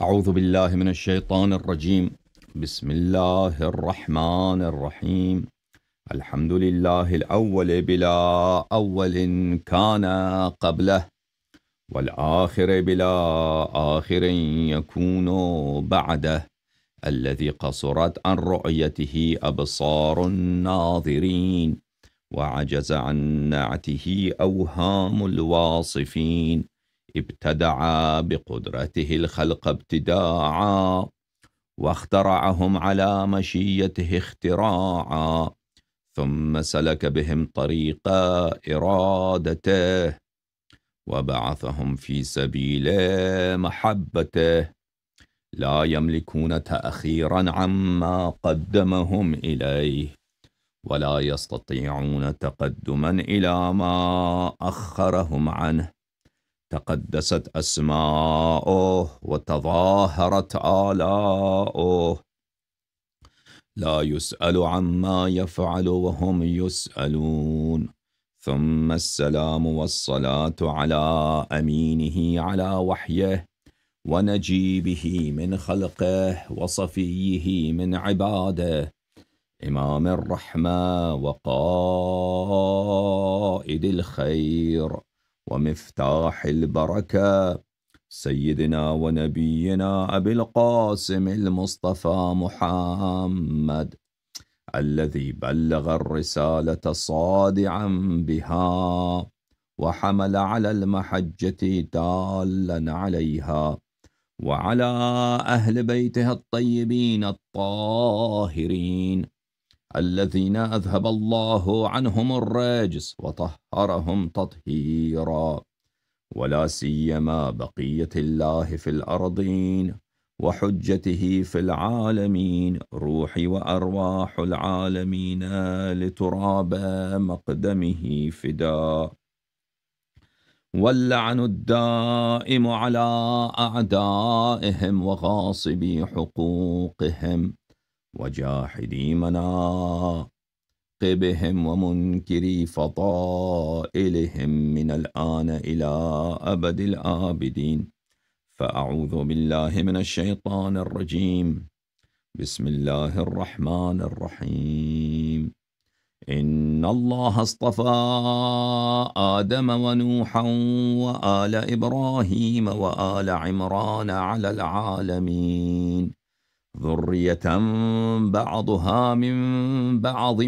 أعوذ بالله من الشيطان الرجيم بسم الله الرحمن الرحيم الحمد لله الأول بلا أول كان قبله والآخر بلا آخر يكون بعده الذي قصرت عن رؤيته أبصار الناظرين وعجز عن نعته أوهام الواصفين ابتدع بقدرته الخلق ابتداعا واخترعهم على مشيته اختراعا ثم سلك بهم طريق إرادته وبعثهم في سبيل محبته لا يملكون تأخيرا عما قدمهم إليه ولا يستطيعون تقدما إلى ما أخرهم عنه تقدست أسماؤه وتظاهرت آلاؤه لا يسأل عما يفعل وهم يسألون ثم السلام والصلاة على أمينه على وحيه ونجيبه من خلقه وصفيه من عباده إمام الرحمة وقائد الخير ومفتاح البركة سيدنا ونبينا أبي القاسم المصطفى محمد الذي بلغ الرسالة صادعا بها وحمل على المحجة دالا عليها وعلى أهل بيته الطيبين الطاهرين الذين أذهب الله عنهم الرجس وطهرهم تطهيرا ولا سيما بقية الله في الأرضين وحجته في العالمين روحي وأرواح العالمين لتراب مقدمه فداء واللعن الدائم على أعدائهم وغاصبي حقوقهم وجاحدي مناقبهم ومنكري فضائلهم من الآن إلى أبد الآبدين فأعوذ بالله من الشيطان الرجيم بسم الله الرحمن الرحيم إن الله اصطفى آدم ونوحا وآل إبراهيم وآل عمران على العالمين ذرية بعضها من بعض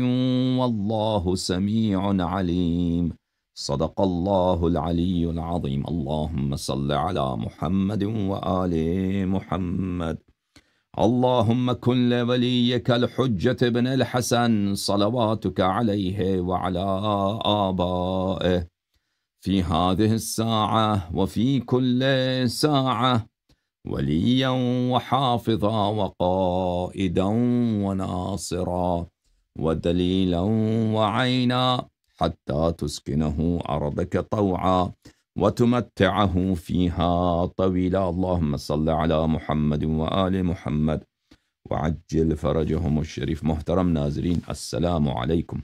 والله سميع عليم صدق الله العلي العظيم اللهم صل على محمد وآل محمد اللهم كن لوليك الحجة بن الحسن صلواتك عليه وعلى آبائه في هذه الساعة وفي كل ساعة وليا وحافظا وقائدا وناصرا ودليلا وعينا حتى تسكنه أرضك طوعا وتمتعه فيها طويلا اللهم صل على محمد وآل محمد وعجل فرجهم الشريف محترم ناظرين السلام عليكم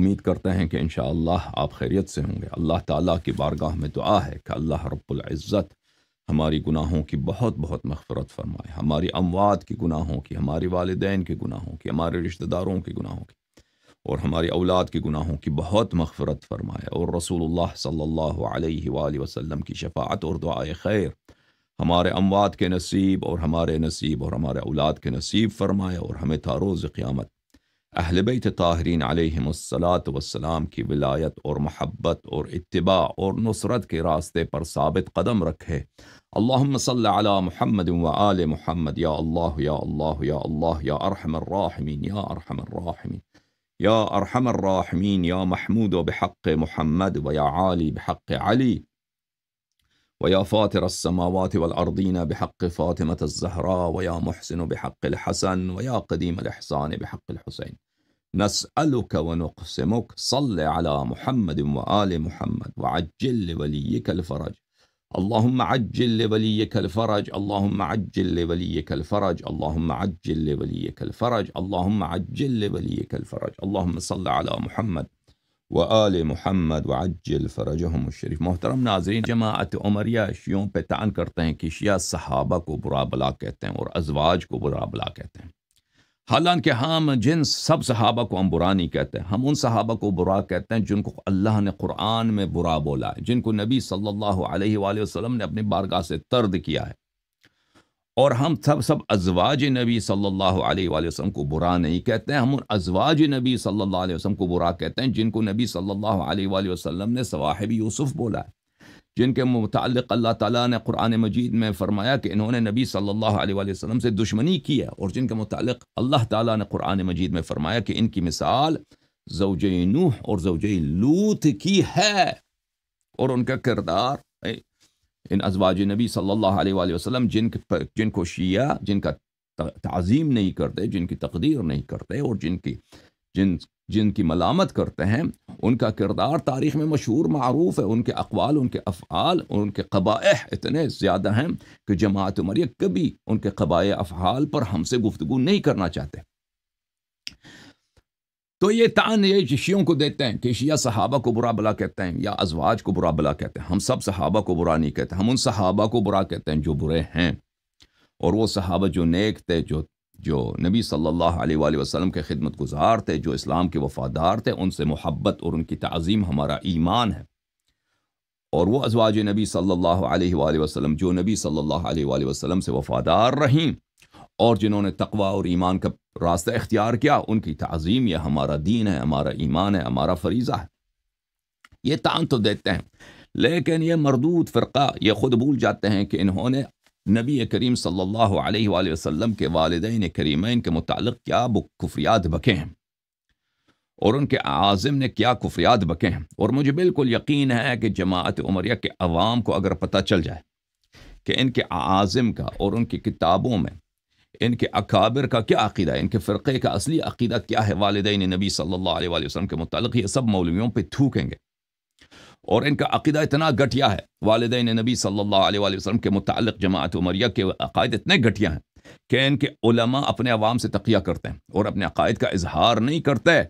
امید کرتے ہیں کہ انشاءاللہ آپ خیریت سے ہوں گے اللہ تعالیٰ کی بارگاہ میں دعا ہے کہ اللہ رب العزت हमारी गुनाहों की बहुत बहुत मफफरत फरमाए हमारी अमवात के गुनाहों की हमारे वालदेन के गुनाहों की हमारे रिश्तेदारों के गुनाहों की और हमारी औलाद के गुनाहों की बहुत मफफरत फरमाए और रसूल सल्ला अलैहि की शफात और दुआ खैर हमारे अमवात के नसीब और हमारे नसीब और हमारे औलाद के नसीब फरमाए और हमें रोज़ क़्यामत اہل بیت طاہرین علیہم الصلاه والسلام کی ولایت اور محبت اور اتباع اور نصرت کے راستے پر ثابت قدم رکھے اللهم صل على محمد وآل محمد يا الله يا الله يا الله يا ارحم الراحمين يا ارحم الراحمين يا ارحم الراحمين يا محمود بحق محمد ويا علي بحق علي ويا فاطر السماوات والأرضين بحق فاطمة الزهراء ويا محسن بحق الحسن ويا قديم الإحسان بحق الحسين نسألك ونقسمك صل على محمد وآل محمد وعجل لوليك الفرج اللهم عجل لوليك الفرج اللهم عجل لوليك الفرج اللهم عجل لوليك الفرج اللهم عجل لوليك الفرج اللهم صل على محمد وآل محمद वज्जल फ़रजहम शरीफ मोहतरम नाजरीन जमात उमरिया शियों पे तान करते हैं कि शिया सहाबा को बुरा भला कहते हैं और अजवाज को बुरा भला कहते हैं हालांकि हम जिन सब सहाबा को हम बुरा नहीं कहते हम उन सहाबा को बुरा कहते हैं जिनको अल्लाह ने कुरान में बुरा बोला है जिनको नबी सल्लल्लाहु अलैहि वसल्लम ने अपनी बारगाह से तर्द किया है और हम सब सब अजवाज नबी सल्लल्लाहु अलैहि वसल्लम को बुरा नहीं कहते हैं हम उन अजवाज नबी सल्लल्लाहु अलैहि वसल्लम को बुरा कहते हैं जिनको नबी सल्लल्लाहु अलैहि वसल्लम ने सवाहब यूसुफ बोला है जिनके मुतल अल्लाह ताली ने कुरान मजीद में फ़रमाया कि इन्होंने नबी सल्ला वसम से दुश्मनी की है और जिनके मुतल अल्लाह ताली ने कुरान मजीद में फ़रमाया कि इनकी मिसाल जवज नूह और जोज लूत की है और उनका किरदार इन अजवाज नबी सल्ला वसम जिन जिनको शिया जिनका तज़ीम नहीं करते जिनकी तकदीर नहीं करते और जिनकी जिन जिनकी मलामत करते हैं उनका किरदार तारीख़ में मशहूर मरूफ़ है उनके अकवाल उनके अफ़ाल उनके कबाह इतने ज़्यादा हैं कि जमात उमरिया कभी उनके कबाए अफ़ाल पर हमसे गुफ्तु नहीं करना चाहते तो ये तान ये शियों को देते हैं कि शिया सहाबा को बुरा भला कहते हैं या अजवाज को बुरा भला कहते हैं हम सब सहाबा को बुरा नहीं कहते हम उन सहाबा को बुरा कहते हैं जो बुरे हैं और वो सहाबा जो नेक थे जो जो नबी सल्लल्लाहु अलैहि वसल्लम के खिदमत गुजार थे जो इस्लाम के वफ़ादार थे उनसे मोहब्बत और उनकी तज़ीम हमारा ईमान है और वह अजवाज नबी सल्लल्लाहु अलैहि वसल्लम जो नबी सल्लल्लाहु अलैहि वसल्लम से वफ़ादार रहीं और जिन्होंने तकवा और ईमान का रास्ता इख्तियार किया उनकी तज़ीम यह हमारा दीन है हमारा ईमान है हमारा फरीज़ा है ये तान तो देते हैं लेकिन ये मरदूद फ़िरका ये ख़ुद भूल जाते हैं कि इन्होंने नबी करीम सल्लल्लाहु अलैहि वसल्लम के वालदेन करीमैन के मुतल क्या कुफरियात बके हैं और उनके आज़म ने क्या कुफरियात बके हैं और मुझे बिल्कुल यकीन है कि जमात उमरिया के अवाम को अगर पता चल जाए कि इनके आज़म का और उनकी किताबों में इनके अकाबिर का क्या अकीदा है इनके फ़िरक़े का असली अकीदा क्या है वालदेन नबी सल्ला वसलम के मुतल ये सब मौलवियों पर थूकेंगे और इनका अकीदा इतना घटिया है वालदे नबी सल्ला वसलम के मुतल जमात उमरिया के अकायद इतने घटिया हैं कि इनके उलमा अपने अवाम से तकिया करते हैं और अपने अकायद का इजहार नहीं करते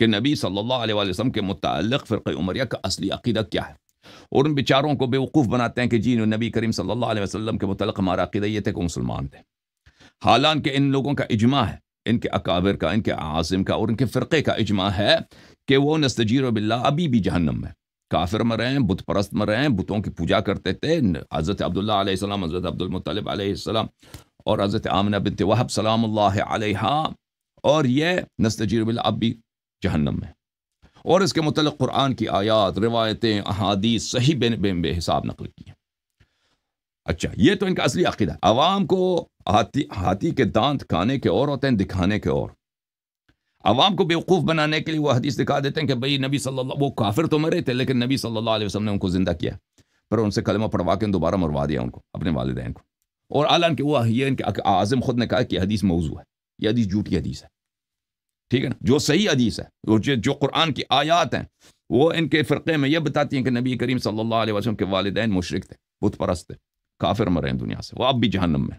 कि नबी सल्ला के मुतल फ़िर उमरिया का असली अकीदा क्या है और उन बेचारों को बेवकूफ़ बनाते हैं कि जी नबी करीम सल्ला वसम के मुतल हमारा अकीदा ये थे कि मुसलमान थे हालांकि इन लोगों का इजमा है इनके अकाबिर का इनके आज़म का और इनके फ़िरक़े का इजमा है कि वो नस्तजीर बिल्ला अभी भी जहन्नम में काफिर में रहे बुत परस्त में रहे बुतों की पूजा करते थे हज़रत अब्दुल्ला हज़रत अब्दुलमतलब और हज़रत आमना बिन वहब सलाम और ये नस्तजीर अब भी जहन्नम में और इसके मतलब कुरान की आयात रिवायतें अहादी सही बेन हिसाब नकल की हैं अच्छा ये तो इनका असली अकीदा आवाम को हाथी हाथी के दांत खाने के और होते हैं दिखाने के और आवाम को बेवकूफ़ बनाने के लिए वो हदीस दिखा देते हैं कि भाई नबी सल्लल्लाहु वो काफिर तो मरे थे लेकिन नबी सल्लल्लाहु अलैहि वसल्लम ने उनको ज़िंदा किया पर उनसे कलमा पढ़वा के दोबारा मरवा दिया उनको अपने वालदेन को और आलान के वो ये इनके आज़म खुद ने कहा कि हदीस मौजू है ये हदीस झूठी हदीस है ठीक है ना जो सही हदीस है और जो जो कुरान की आयात हैं वो इनके फ़िरक़े में यह बताती हैं कि नबी करीम सल्लल्लाहु अलैहि वसल्लम के वालदेन मुशरक थे बुत परस्त थे काफिर मरे हैं दुनिया से वो अब भी जहन्नम में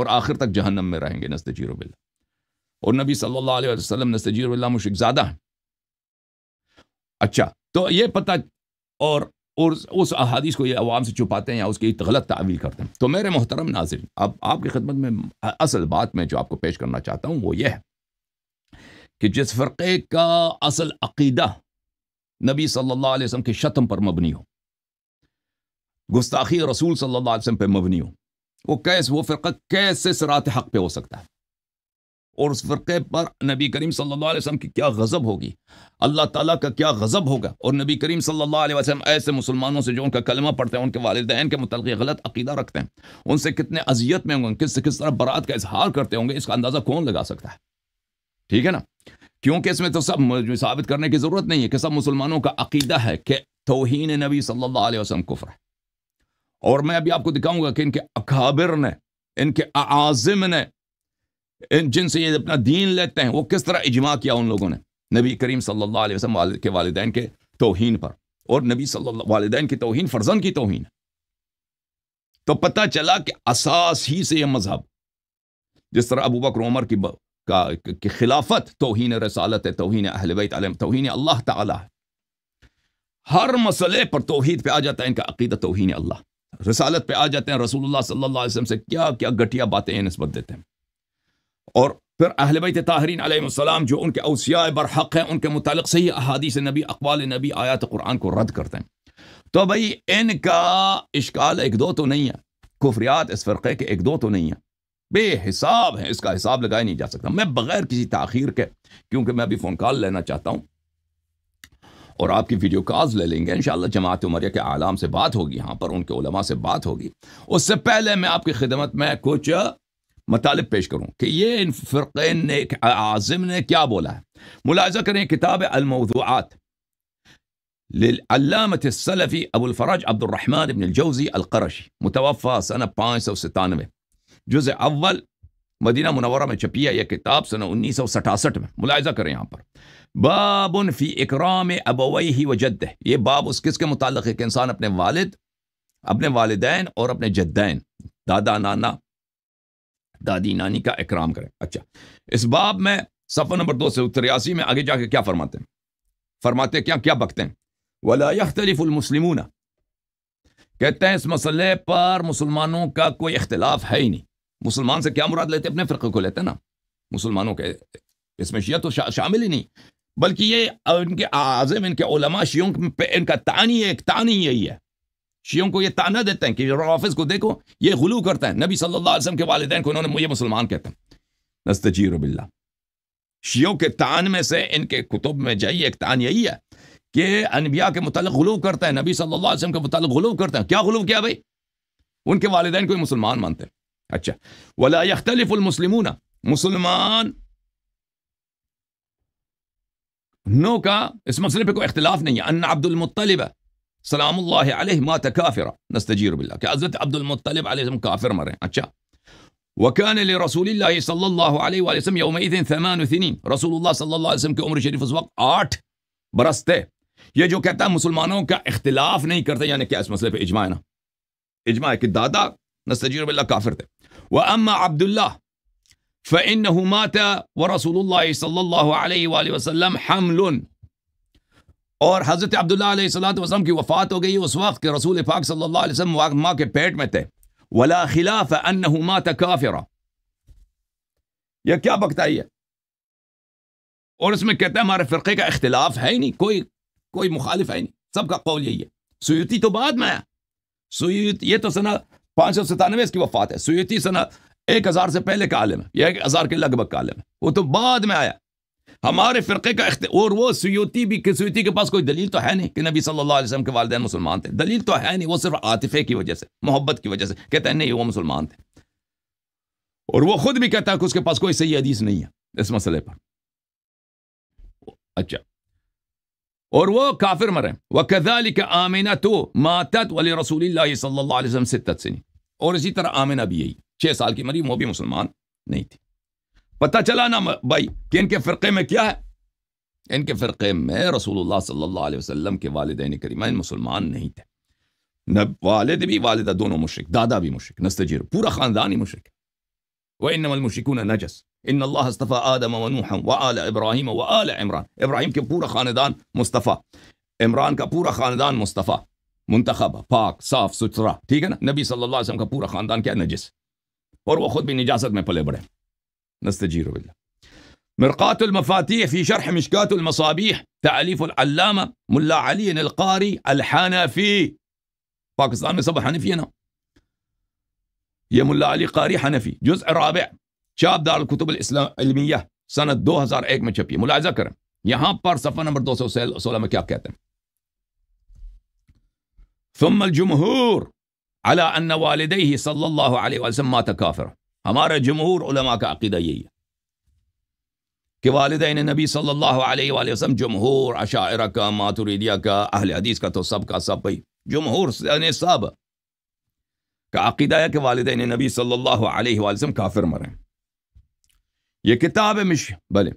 और आखिर तक जहन्नम में रहेंगे नस्ते जीरो बिल्ला और नबी सल्लल्लाहु अलैहि वसल्लम मुशिक ज़्यादा है अच्छा तो ये पता और और उस अहादीस को ये आवाम से छुपाते हैं या उसकी गलत तावील करते हैं तो मेरे मोहतरम नाजिर अब आपकी खदमत में असल बात में जो आपको पेश करना चाहता हूँ वो ये है कि जिस फ़रक़े का असल अकीदा नबी सल्लल्लाहु अलैहि वसल्लम के शतम पर मबनी हो गुस्ताखी रसूल सल्लल्लाहु अलैहि वसल्लम पर मबनी हो वो कैसे वो फ़िरक़ा कैसे सरात हक़ पे हो सकता है और उस फ़िरक़े पर नबी करीम सल्लल्लाहु अलैहि वसल्लम की क्या गज़ब होगी अल्लाह ताला का क्या गज़ब होगा और नबी करीम सल्लल्लाहु अलैहि वसल्लम ऐसे मुसलमानों से जो उनका कलमा पढ़ते हैं उनके वालदेन के मुतल गलत अकीदा रखते हैं उनसे कितने अजियत में होंगे किस किस तरह बरात का इजहार करते होंगे इसका अंदाज़ा कौन लगा सकता है ठीक है ना क्योंकि इसमें तो सब साबित करने की ज़रूरत नहीं है कि सब मुसलमानों का अकीदा है कि तोहन नबी सल्ला वसम कुफर है और मैं अभी आपको दिखाऊंगा कि इनके अकाबिर ने इनके आज़िम ने जिनसे ये अपना दीन लेते हैं वो किस तरह इजमा किया उन लोगों ने नबी करीम सल्लल्लाहु अलैहि वसल्लम वाले, के वालदेन के तोहन पर और नबी सल्लल्लाहु की तोहन फर्जन की तोहन तो पता चला कि असास ही से यह मजहब जिस तरह अबू बकर उमर की का की खिलाफत तोहन रसालत है तोहन अहलबैत तोहन अल्लाह ताला हर मसले पर तोहद पर आ जाता है इनका अकीदा तोहन अल्लाह रसालत पे आ जाते हैं रसूलुल्लाह सल्लल्लाहु अलैहि वसल्लम से क्या क्या घटिया बातें नस्बत देते हैं और फिर अहल ताहरीन सलाम जो उनके अवसिया बरहक हैं उनके मुतल सही अहादीस नबी अकबाल नबी आयात कुरान को रद्द करते हैं तो भाई इनका इश्काल एक दो तो नहीं है कुफरियात इस फ़रक़े के एक दो तो नहीं है बेहिसाब है इसका हिसाब लगाया नहीं जा सकता मैं बगैर किसी तखिर के क्योंकि मैं अभी फ़ोन कॉल लेना चाहता हूँ और आपकी वीडियो काज ले लेंगे इन जमात उमरिया के आलाम से बात होगी यहाँ पर उनके उलमा से बात होगी उससे पहले मैं आपकी खिदमत में कुछ मतलब पेश करूँ कि ये इन फ़िरक़ ने आज़म ने क्या बोला है मुलाजा करें किताब अलमौज़ूआत सलफ़ी अबुलफराज अब्दुलरहमान इबन जौज़ी अलकरशी मुतवफ़ा सन पाँच सौ सतानवे जुज़ अव्वल मदीना मुनवरा में छपी है यह किताब सन उन्नीस सौ सतासठ में मुलायजा करें यहाँ पर बाबन फ़ी इकराम अबवई ही व जद ये बाब उस किसके मुतल है कि इंसान अपने वालद अपने वालदे और अपने जद्दैन दादा नाना दादी नानी का इकराम करें अच्छा इस बाब में सफ़र नंबर दो सौ तिरयासी में आगे जाके क्या फरमाते हैं फरमाते क्या क्या बकते हैं वलाख्तलिफुलमसलिमून कहते हैं इस मसले पर मुसलमानों का कोई इख्तलाफ है ही नहीं मुसलमान से क्या मुराद लेते अपने फ़िरक़े को लेते हैं ना मुसलमानों के इसमें शिया तो शा, शामिल ही नहीं बल्कि ये इनके आज़म इनके उलमा शियों पे इनका तानी एक तानी यही है शियों को ये ताना देते हैं कि हाफिज को देखो ये गुलू करता है नबी सल्लल्लाहु अलैहि वसल्लम के वालदेन को उन्होंने मुझे मुसलमान कहते हैं नस्तजीर बिल्ला शियों के तान में से इनके कुतुब में जाइए एक तान यही है कि अनबिया के मुतल गुलू करते हैं नबी सल्लल्लाहु अलैहि वसल्लम के मुतल गुलू करते हैं क्या गुलू किया भाई उनके वालदेन को मुसलमान मानते हैं अच्छा वला यख्तलिफुलमसलिमून मुसलमान नो का इस मसले पर कोई इख्तलाफ नहीं है अन अब्दुलमतलब سلام الله عليه مات كافرا نستجير بالله كأزت عبد المطلب عليه كافر مرة أتشا وكان لرسول الله صلى الله عليه وآله وسلم يومئذ ثمان سنين رسول الله صلى الله عليه وسلم كأمر شريف शरीफ آت برسته یہ جو کہتا ہے مسلمانوں کا اختلاف نہیں का یعنی नहीं اس مسئلے क्या اجماع ہے نا اجماع ہے کہ دادا نستجیر باللہ کافر تھے وَأَمَّا عَبْدُ اللَّهِ فإنه مات ورسول الله صلى الله عليه وآله وسلم حمل और हज़रत अब्दुल्लाम की वफ़ात हो गई उस वक्त के रसूल पाक सल्ला माँ के पेट में थे वला खिलाफ अन्हुमा तकाफिरा यह क्या बकताई है और इसमें कहते हैं हमारे फ़िरक़े का अख्तिलाफ़ है ही नहीं कोई कोई मुखालिफ है ही नहीं सबका कौल यही है सुयती तो बाद में आया सुयुत ये तो सना पाँच सौ सतानवे इसकी वफ़ात है सुयती सना एक हज़ार से पहले का आलम है यह एक हज़ार के लगभग का आलम है वो तो बाद में आया हमारे फ़िरके का और वो सयोती भी सयूती के पास कोई दलील तो है नहीं कि नबी सल्लल्लाहु अलैहि वसल्लम के वाले मुसलमान थे दलील तो है नहीं वो सिर्फ आतिफे की वजह से मोहब्बत की वजह से कहते हैं नहीं वो मुसलमान थे और वो खुद भी कहता है कि उसके पास कोई सही हदीस नहीं है इस मसले पर अच्छा और वो काफिर मरे व कदालिक आमिना तो मातत वाले रसूल सल्ला से तत्सनी और इसी तरह आमिना भी यही छः साल की मरी वो भी मुसलमान नहीं थी पता चला ना भाई कि इनके फ़िरक़े में क्या है इनके फ़िरक़े में रसूलुल्लाह सल्लल्लाहु अलैहि वसल्लम के करीमा इन मुसलमान नहीं थे न वालद भी वालदा दोनों मुशरक दादा भी मुशरक नस्तजीर पूरा ख़ानदान ही मुशरक व इनमलमशिकून नजस इन अल्लाहफ़ा आदम वनूह व आल इब्राहिम व आल इमरान इब्राहिम के पूरा ख़ानदान मुस्तफ़ा इमरान का पूरा ख़ानदान मुस्तफ़ा मुंतखब पाक साफ सुथरा ठीक है ना नबी सल्लल्लाहु अलैहि वसल्लम का पूरा ख़ानदान क्या नजस और वो ख़ुद भी निजात में पले बढ़े نستجير بالله مرقاة المفاتيح في شرح مشكات المصابيح تأليف العلامة ملا علي القاري الحنفي باكستان میں سب حنفی يا ملا علي قاري حنفي جزء رابع شاب دار الكتب الإسلامية سنة 2001 من شبيه ملا میں چھپی ملاحظہ کریں نمبر دو سو سولہ ثم الجمهور على أن والديه صلى الله عليه وسلم مات كافرا ہمارا جمہور علماء کا عقیدہ یہی ہے کہ والدین نبی صلی اللہ علیہ وآلہ وسلم جمہور عشائرہ کا ماتوریدیہ کا اہل حدیث کا تو سب کا سب بھئی جمہور سنے سب کا عقیدہ ہے کہ والدین نبی صلی اللہ علیہ وآلہ وسلم کافر مرے ہیں یہ کتاب مش بلے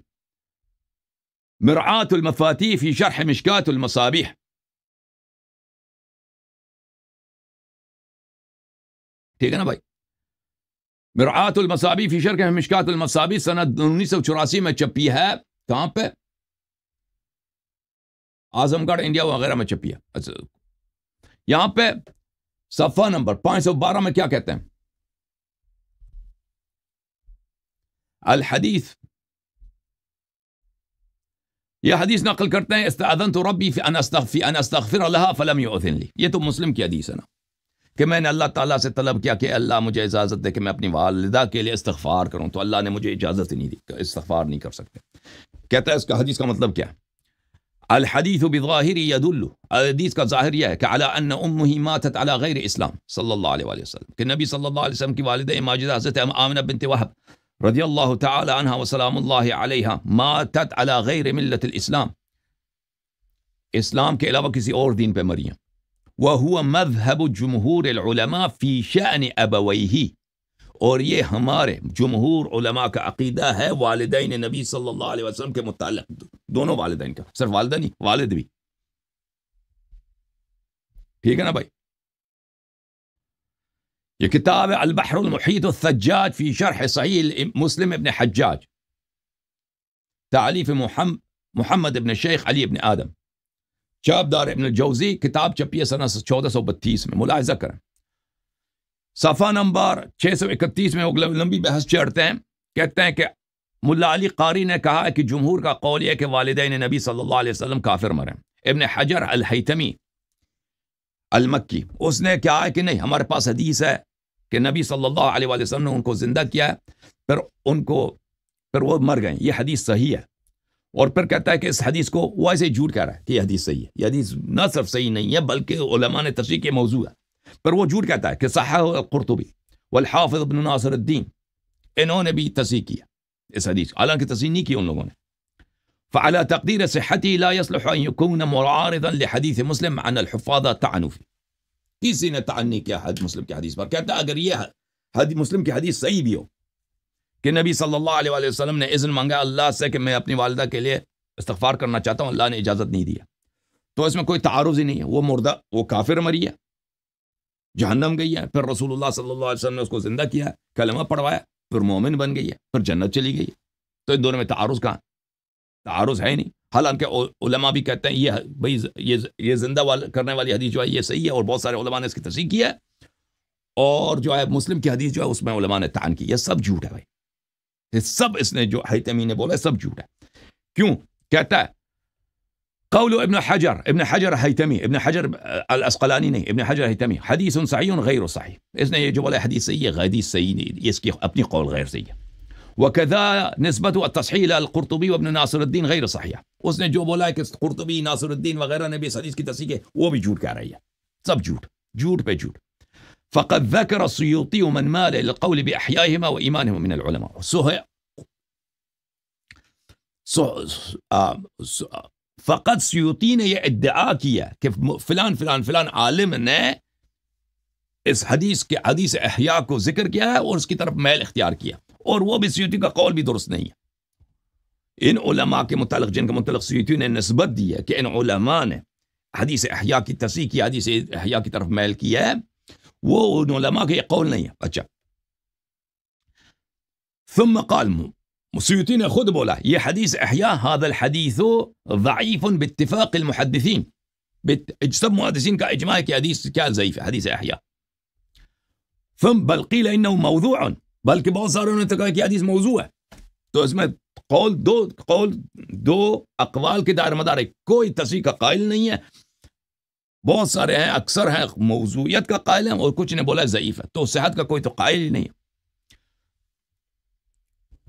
مرعات المفاتی فی شرح مشکات المصابیح ٹھیک ہے نا بھائی मरात मसाबी फिशर के मिशकात मसाबी सनत उन्नीस सौ चौरासी में छपी है कहाँ पे आजमगढ़ इंडिया वगैरह में छपी है अच्छा। यहां पे सफा नंबर पांच सौ बारह में क्या कहते हैं अल हदीस यह हदीस नकल करते हैं तो रबी अनस्तफी अनस्तफिर फलम ये तो मुस्लिम की हदीस है ना कि मैंने अल्लाह ताला से तलब किया कि अल्लाह मुझे इजाज़त दे कि मैं अपनी वालदा के लिए इस्तफ़ार करूँ तो अल्लाह ने मुझे इजाज़त ही नहीं दी तो इस्तफ़ार नहीं कर सकते कहता है इसका हदीस का मतलब क्या अलहदीस बिज़ाहिर यदुल्लू हदीस का जाहिर यह है कि अला अन उम्मातत अला गैर इस्लाम सल्लल्लाहु अलैहि वसल्म कि नबी सल्लल्लाहु अलैहि वसल्लम की वालिदा माजिदा हज़रत आमना बिनत वहब रजी अल्लाह तहा वसलाम मातत अला गैर मिलत इस्लाम इस्लाम के अलावा किसी और दीन पर मरी وهو مذهب جمهور العلماء في شأن أبويه اور یہ ہمارے جمہور علماء کا عقیدہ ہے والدین نبی صلی اللہ علیہ وسلم کے متعلق دونوں والدین کا صرف والدہ نہیں والد بھی ٹھیک ہے نا بھائی یہ کتاب البحر المحیط الثجاج في شرح صحیح مسلم ابن حجاج تعلیف محمد ابن شیخ علی ابن آدم चाबदार इब्न जोजी किताब छपी है सन चौदह सौ बत्तीस में मुलायजा करें सफ़ा नंबर छः सौ इकतीस में वो लंबी बहस चढ़ते हैं कहते हैं कि मुला अली कारी ने कहा कि जमहूर का कौल यह कि वालदे नबी सल्लल्लाहु अलैहि वसल्लम काफिर मरे इबन हजर अलहतमी अलमक्की उसने क्या है कि नहीं हमारे पास हदीस है कि नबी सल्लल्लाहु अलैहि वसल्लम ने उनको ज़िंदा किया है फिर उनको फिर वो मर गए ये हदीस सही है اور پھر کہتا ہے کہ اس حدیث کو وہ ایسے جھوٹ کہہ رہا ہے کہ یہ حدیث صحیح ہے یہ حدیث نہ صرف صحیح نہیں ہے بلکہ علماء نے تشریح کے موضوع ہے پر وہ جھوٹ کہتا ہے کہ صحیح القرطبی والحافظ ابن ناصر الدین انہوں نے بھی تصحیح کیا اس حدیث حالانکہ تصحیح نہیں کی ان لوگوں نے فعلى تقدير صحتي لا يصلح ان يكون معارضا لحديث مسلم عن الحفاظه تعنفي کسی نے تعنی کیا حد مسلم کی حدیث پر کہتا اگر یہ حد مسلم کی حدیث صحیح بھی ہو कि नबी सल्लल्लाहु अलैहि वसल्लम ने इज़न मांगा अल्लाह से कि मैं अपनी वालदा के लिए इस्तफ़ार करना चाहता हूँ अल्लाह ने इजाज़त नहीं दिया तो इसमें कोई तारुज ही नहीं है वो मुर्दा वो काफिर मरी है जहन्नम गई है फिर रसूलुल्लाह सल्लल्लाहु अलैहि वसल्लम ने उसको ज़िंदा किया कलमा पढ़वाया फिर मोमिन बन गई है फिर जन्नत चली गई है तो इन दोनों में तारुज कहाँ तारुज है ही नहीं हालांकि उलमा भी कहते हैं ये भाई ये ये जिंदा वाल करने वाली हदीस जो है ये सही है और बहुत सारे उलमा ने इसकी तस्दीक की है और जो है मुस्लिम की हदीस जो है उसमें उलमा ने तान की है सब झूठ है भाई सब इसने जो हैतमी ने बोला सब झूठ है क्यों कहता है कौल इबन हजर इबन हजर हैतमी इबन हजर अलस्कलानी नहीं इबन हजर हैतमी हदीस सही गैर सही इसने ये जो बोला हदीस सही है हदीस सही नहीं इसकी अपनी कौल गैर सही है वकदा नस्बत तसहील अलकुरतबी वबन नासरुद्दीन गैर सहिया उसने जो बोला है कि कुरतबी नासरुद्दीन वगैरह ने भी इस हदीस की तस्दीक है वो भी झूठ कह रही है सब झूठ झूठ पे झूठ فقد ذكر السيوطي من مال إلى القول بأحيائهما وإيمانهم من العلماء آه، آه. فقد سيوطينا نے كيف فلان فلان فلان عالم اس حدیث کے حدیث احیاء کو ذکر کیا ہے اور اس کی طرف میل اختیار کیا اور وہ بھی سیوتی کا قول بھی درست نہیں ہے ان علماء کے متعلق جن کے متعلق سیوتی نے نسبت دی ہے کہ ان علماء نے حدیث احیاء کی تصحیح کی حدیث احیاء کی طرف میل کیا ہے ونعلماء يقول نيا بچا ثم قال مسيوتين خذ بولا يا حديث احياء هذا الحديث ضعيف باتفاق المحدثين اجتب محدثين كاجماع كحديث كان ضعيف حديث احياء ثم بل قيل انه موضوع بل كي كبعض صاروا كي حديث موضوع تو اسمه قول دو قول دو اقوال دار مدار كوي تصريح قائل نيه बहुत सारे हैं अक्सर हैं मौजूद का कायल है और कुछ ने बोला ज़यीफ़ है तो सेहत का कोई तो कायल ही नहीं है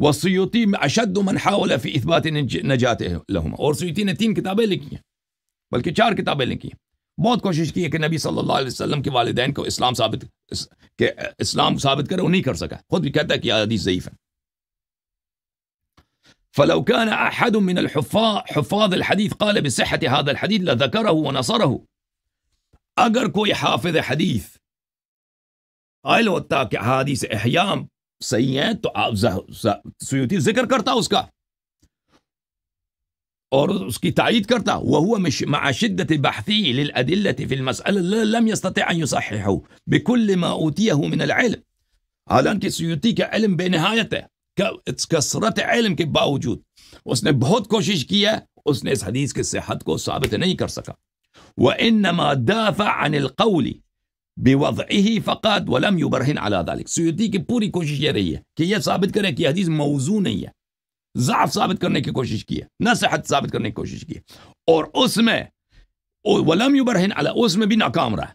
वसीयती में अशद मनहाफ़ी इसबात नजात लहम और सयूती ने तीन किताबें लिखी हैं बल्कि चार किताबें लिखी हैं बहुत कोशिश की है कि नबी सल्लल्लाहु अलैहि वसल्लम के वालदेन को इस्लाम साबित के इस्लाम साबित करे वो नहीं कर सका खुद भी कहता है कि हदीस ज़यीफ़ है फलौकान अहद मिन हफाद हदीत काल बसहत हाद हदीत लकरह व नसरह اگر کوئی حافظ حدیث قائل ہوتا کہ حدیث احیام صحیح ہیں تو آپ سیوتی ذکر کرتا اس کا اور اس کی تعید کرتا وہو مش مع شدة بحثی للأدلة في المسألة لم يستطع ان يصححه بكل ما اوتيه من العلم حالانکہ سیوتی کا علم بے نہایت ہے کسرت علم کے باوجود اس نے بہت کوشش کیا اس نے اس حدیث کے صحت کو ثابت نہیں کر سکا وإنما دافع عن القول बेवज़ही फ़कत वलम युबरहिन अलादालिक सैदी की पूरी कोशिश ये रही है कि यह साबित करें कि हदीस मौजू नहीं है ज़ाफ साबित करने की कोशिश की है न सेहत साबित करने की कोशिश की है और उसमें वलम युबरहिन अला उसमें भी नाकाम रहा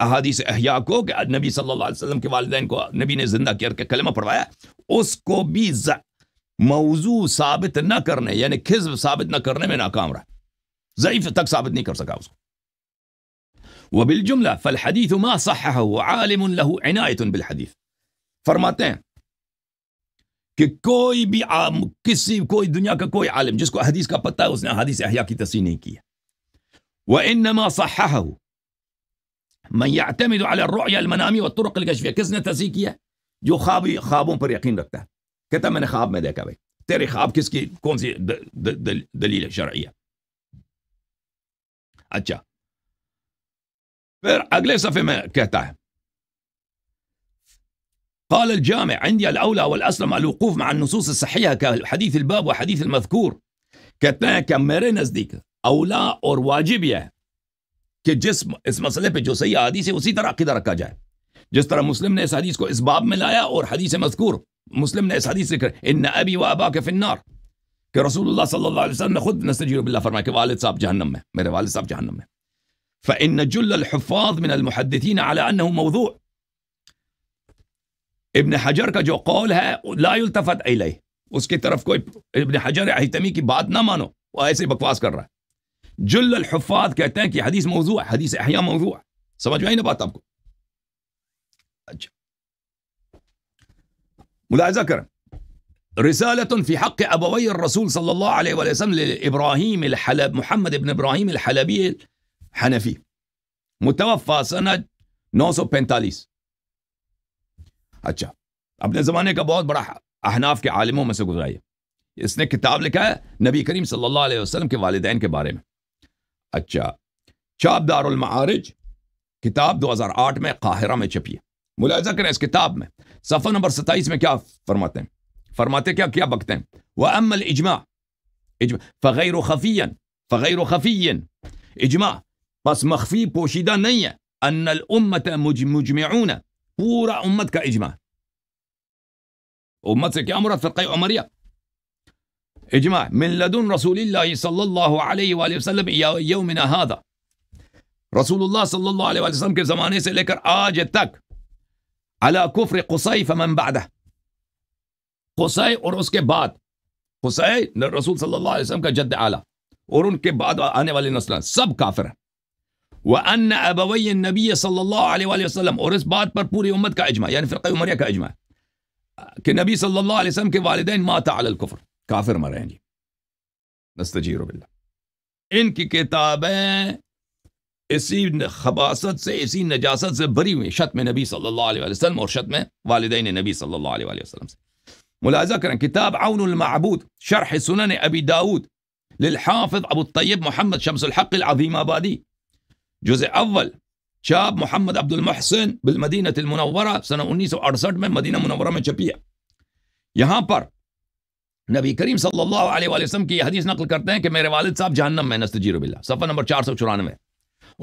अहादीस अहिया को कि नबी सल्लल्लाहु अलैहि वसल्म के वालदेन को नबी ने जिंदा करके कलमा पढ़वाया उसको भी मौजू साबित न करने यानी खिज्ब साबित न करने में नाकाम रहा زي تك ثابت نيكر سكاوس وبالجملة فالحديث ما صححه عالم له عناية بالحديث فرماتين کہ کوئی بھی عام کسی کوئی دنیا کا کوئی عالم جس کو حدیث کا پتہ ہے اس نے حدیث احیاء کی تصحیح نہیں کی وانما صححه من يعتمد على الرؤيا المنامي والطرق الكشفيه کس نے تصحیح کیا جو خواب خوابوں پر یقین رکھتا ہے کہتا میں نے خواب میں دیکھا بھائی تیرے خواب کس کی کون سی دلیل شرعیہ Acha. A gle sa fema keta. قال الجامع عندي الأولى والأسلم الوقوف مع النصوص الصحيحه كحديث الباب وحديث المذكور كتنا كمرين أزديك أولى أور واجبية كجسم اسم صلبة جو سيئة حديثة وسي طرح كده ركا جائے جس طرح مسلم نے اس حديث کو اس باب ملايا اور حديث مذكور مسلم نے اس حديث ذكر إن أبي وأباك في النار कि रसूल सल्ला वसलम ने खुद नस्तजी बिल्ला फरमाया कि वालद साहब जहन्नम में मेरे वालद साहब जहन्नम में फ़िन जुल्लफ़ाद मिन अलमुहदीन अला मौदू इबन हजर का जो कौल है लातफ़त अलै उसकी तरफ कोई इबन हजर अहतमी की बात ना मानो वो ऐसे बकवास कर रहा है जुल्लफ़ाद कहते हैं कि हदीस मौजू है हदीस अहिया मौजू समझ में आई ना बात आपको अच्छा मुलायजा करें رسالة في حق أبوي الرسول صلى الله عليه وسلم لإبراهيم الحلب محمد بن إبراهيم الحلبي الحنفي متوفى سنة 945 अच्छा अपने ज़माने का बहुत बड़ा अहनाफ के आलिमों में से गुजरा है इसने किताब लिखा है नबी करीम सल्लल्लाहु अलैहि वसल्लम के वालदेन के बारे में अच्छा चाप दारमारज किताब 2008 में काहिरा में छपी है मुलायजा करें इस किताब में सफ़ा नंबर सत्ताईस में क्या फरमाते हैं فرماتك کیا کیا بکتے واما الاجماع اجماع فغير خفيا فغير خفي اجماع بس مخفي پوشیدہ نية ان الامه مجمعون پورا أمتك اجماع أمتك سے کیا عمرية اجماع من لدن رسول الله صلى الله عليه واله وسلم يومنا هذا رسول الله صلى الله عليه وآله وسلم کے زمانے سے آجتك على كفر قصيف من بعده हुसै और उसके बाद हुसै रसूल सल्लल्लाहु अलैहि वसल्लम का जद आला और उनके बाद आने वाली नस्ल सब काफिर हैं वह अन अबवै नबी सल्लल्लाहु अलैहि और इस बात पर पूरी उम्मत का अजमा यानी फ़िर उमरिया का अजमा कि नबी सल्लल्लाहु अलैहि वसल्लम के वालदेन माता अलकुफ़र काफिर मरे हैं जी नस्तजीर बिल्ला इनकी किताबें इसी खबासत से इसी नजासत से भरी हुई शत में नबी सल्लल्लाहु अलैहि वसल्लम और शत में वालदेन नबी सल्लल्लाहु अलैहि वसल्लम से मुलाजा करें किताब आउन मबूद शरह सुनन अबी दाऊद लिलहाफिज अबू तैयब मोहम्मद शमसुलहक आबादी जुज अव्वल शाब मोहम्मद अब्दुल मोहसिन बिलमदीनत मुनवरा सन उन्नीस सौ अड़सठ में मदीना मुनवरा में छपी है यहाँ पर नबी करीम सल्लल्लाहु की हदीस नकल करते हैं कि मेरे वालिद साहब जहन्नम में नस्तजीर बिल्ला सफ़ा नंबर चार सौ चौरानवे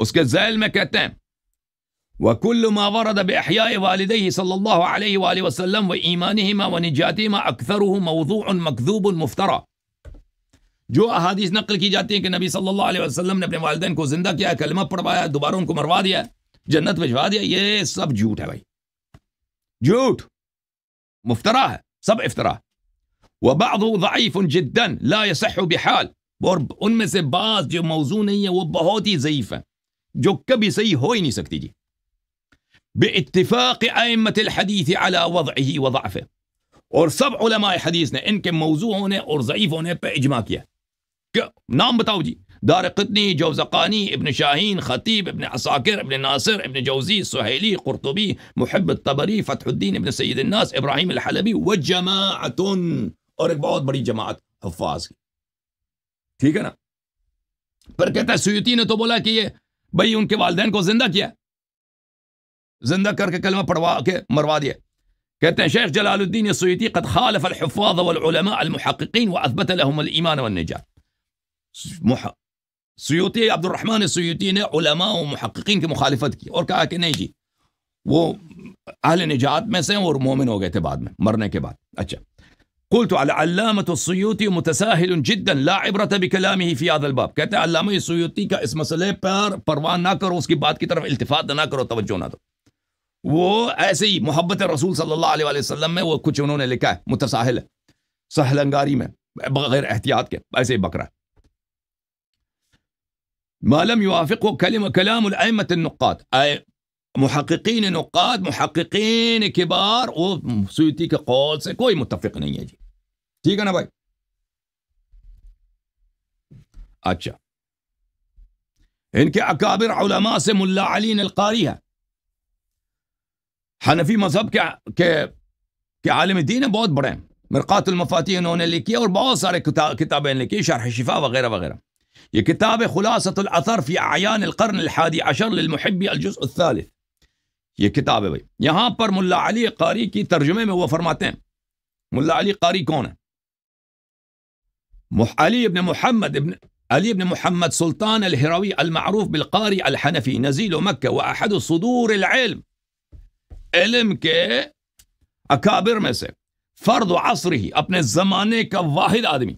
उसके जैल में कहते हैं وكل ما ورد بإحياء والديه صلى الله عليه وآله وسلم وإيمانهما ونجاتهما أكثره موضوع مكذوب مفترى جو أحاديث نقل کی جاتی ہیں کہ نبی صلی اللہ وسلم نے والدين والدین کو زندہ کیا کلمہ پڑھوایا دوبارہ ان کو مروا دیا جنت بھجوا دیا یہ سب جھوٹ ہے بھائی جھوٹ مفترا ہے سب افترا وبعض ضعيف جدا لا يصح بحال اور ان میں سے بعض جو موضوع نہیں ہے وہ بہت ہی ضعیف ہے جو کبھی صحیح ہو نہیں سکتی جی باتفاق أئمة الحديث على وضعه وضعفه اور سب علماء حدیث نے ان کے موضوع ہونے اور ضعیف ہونے پر اجماع کیا کہ نام بتاؤ جی دار قطنی جوزقانی ابن شاہین خطیب ابن عساکر ابن ناصر ابن جوزی سحیلی قرطبی محب الطبری فتح الدین ابن سید الناس ابراہیم الحلبی و جماعتن اور ایک بہت بڑی جماعت حفاظ کی ٹھیک ہے نا پر کہتا ہے سیوتی نے تو بولا کہ یہ بھئی ان کے والدین کو زندہ کیا जिंदा करके कलमा पढ़वा के मरवा दिया कहते हैं शेख जलालुद्दीन सूती कद खालफ अलहफाज वलमाहकिन व अदबत ईमान वनजात सयूती अब्दुलरहमान सयूती ने महक्कीन की मुखालफत की और कहा कि नहीं जी वो अहल निजात में से और मोमिन हो गए थे बाद में मरने के बाद अच्छा कुल तो अलामती मुतसाहिल जिदन ला इबरत बिकलाम ही फ़ियाद अलबाब कहते हैं अलामा सयूती का इस मसले पर परवाह ना करो उसकी बात की तरफ इल्तफात ना करो तवज्जो ना दो वो ऐसे ही मोहब्बत रसूल सल्लल्लाहु अलैहि में वो कुछ उन्होंने लिखा है मुतसाहल सहलंगारी में बगैर एहतियात के ऐसे ही बकरा मालम युवाफिक कलम कलामत नुक़ात महक्कीन नुक़ात महक्कीन किबार वो सूती के कौल से कोई मुतफिक नहीं है जी ठीक है ना भाई अच्छा इनके अकाबिर से मुल्ला अली नलकारी है حنفی مذہب کے کے عالم دین ہیں بہت بڑے ہیں مرقات المفاتی انہوں نے لکھی اور بہت سارے کتابیں لکھی شرح شفا وغیرہ وغیرہ یہ کتاب خلاصۃ الاثر فی اعیان القرن الحادی عشر للمحب الجزء الثالث یہ کتاب ہے بھائی یہاں پر ملا علی قاری کی ترجمے میں وہ فرماتے ہیں ملا علی قاری کون ہے علی ابن محمد ابن علي بن محمد سلطان الحروی المعروف بالقاري الحنفي نزيل مكة وأحد صدور العلم इलम के अकाबिर में से फ़र्द आसर ही अपने ज़माने का वाहिद आदमी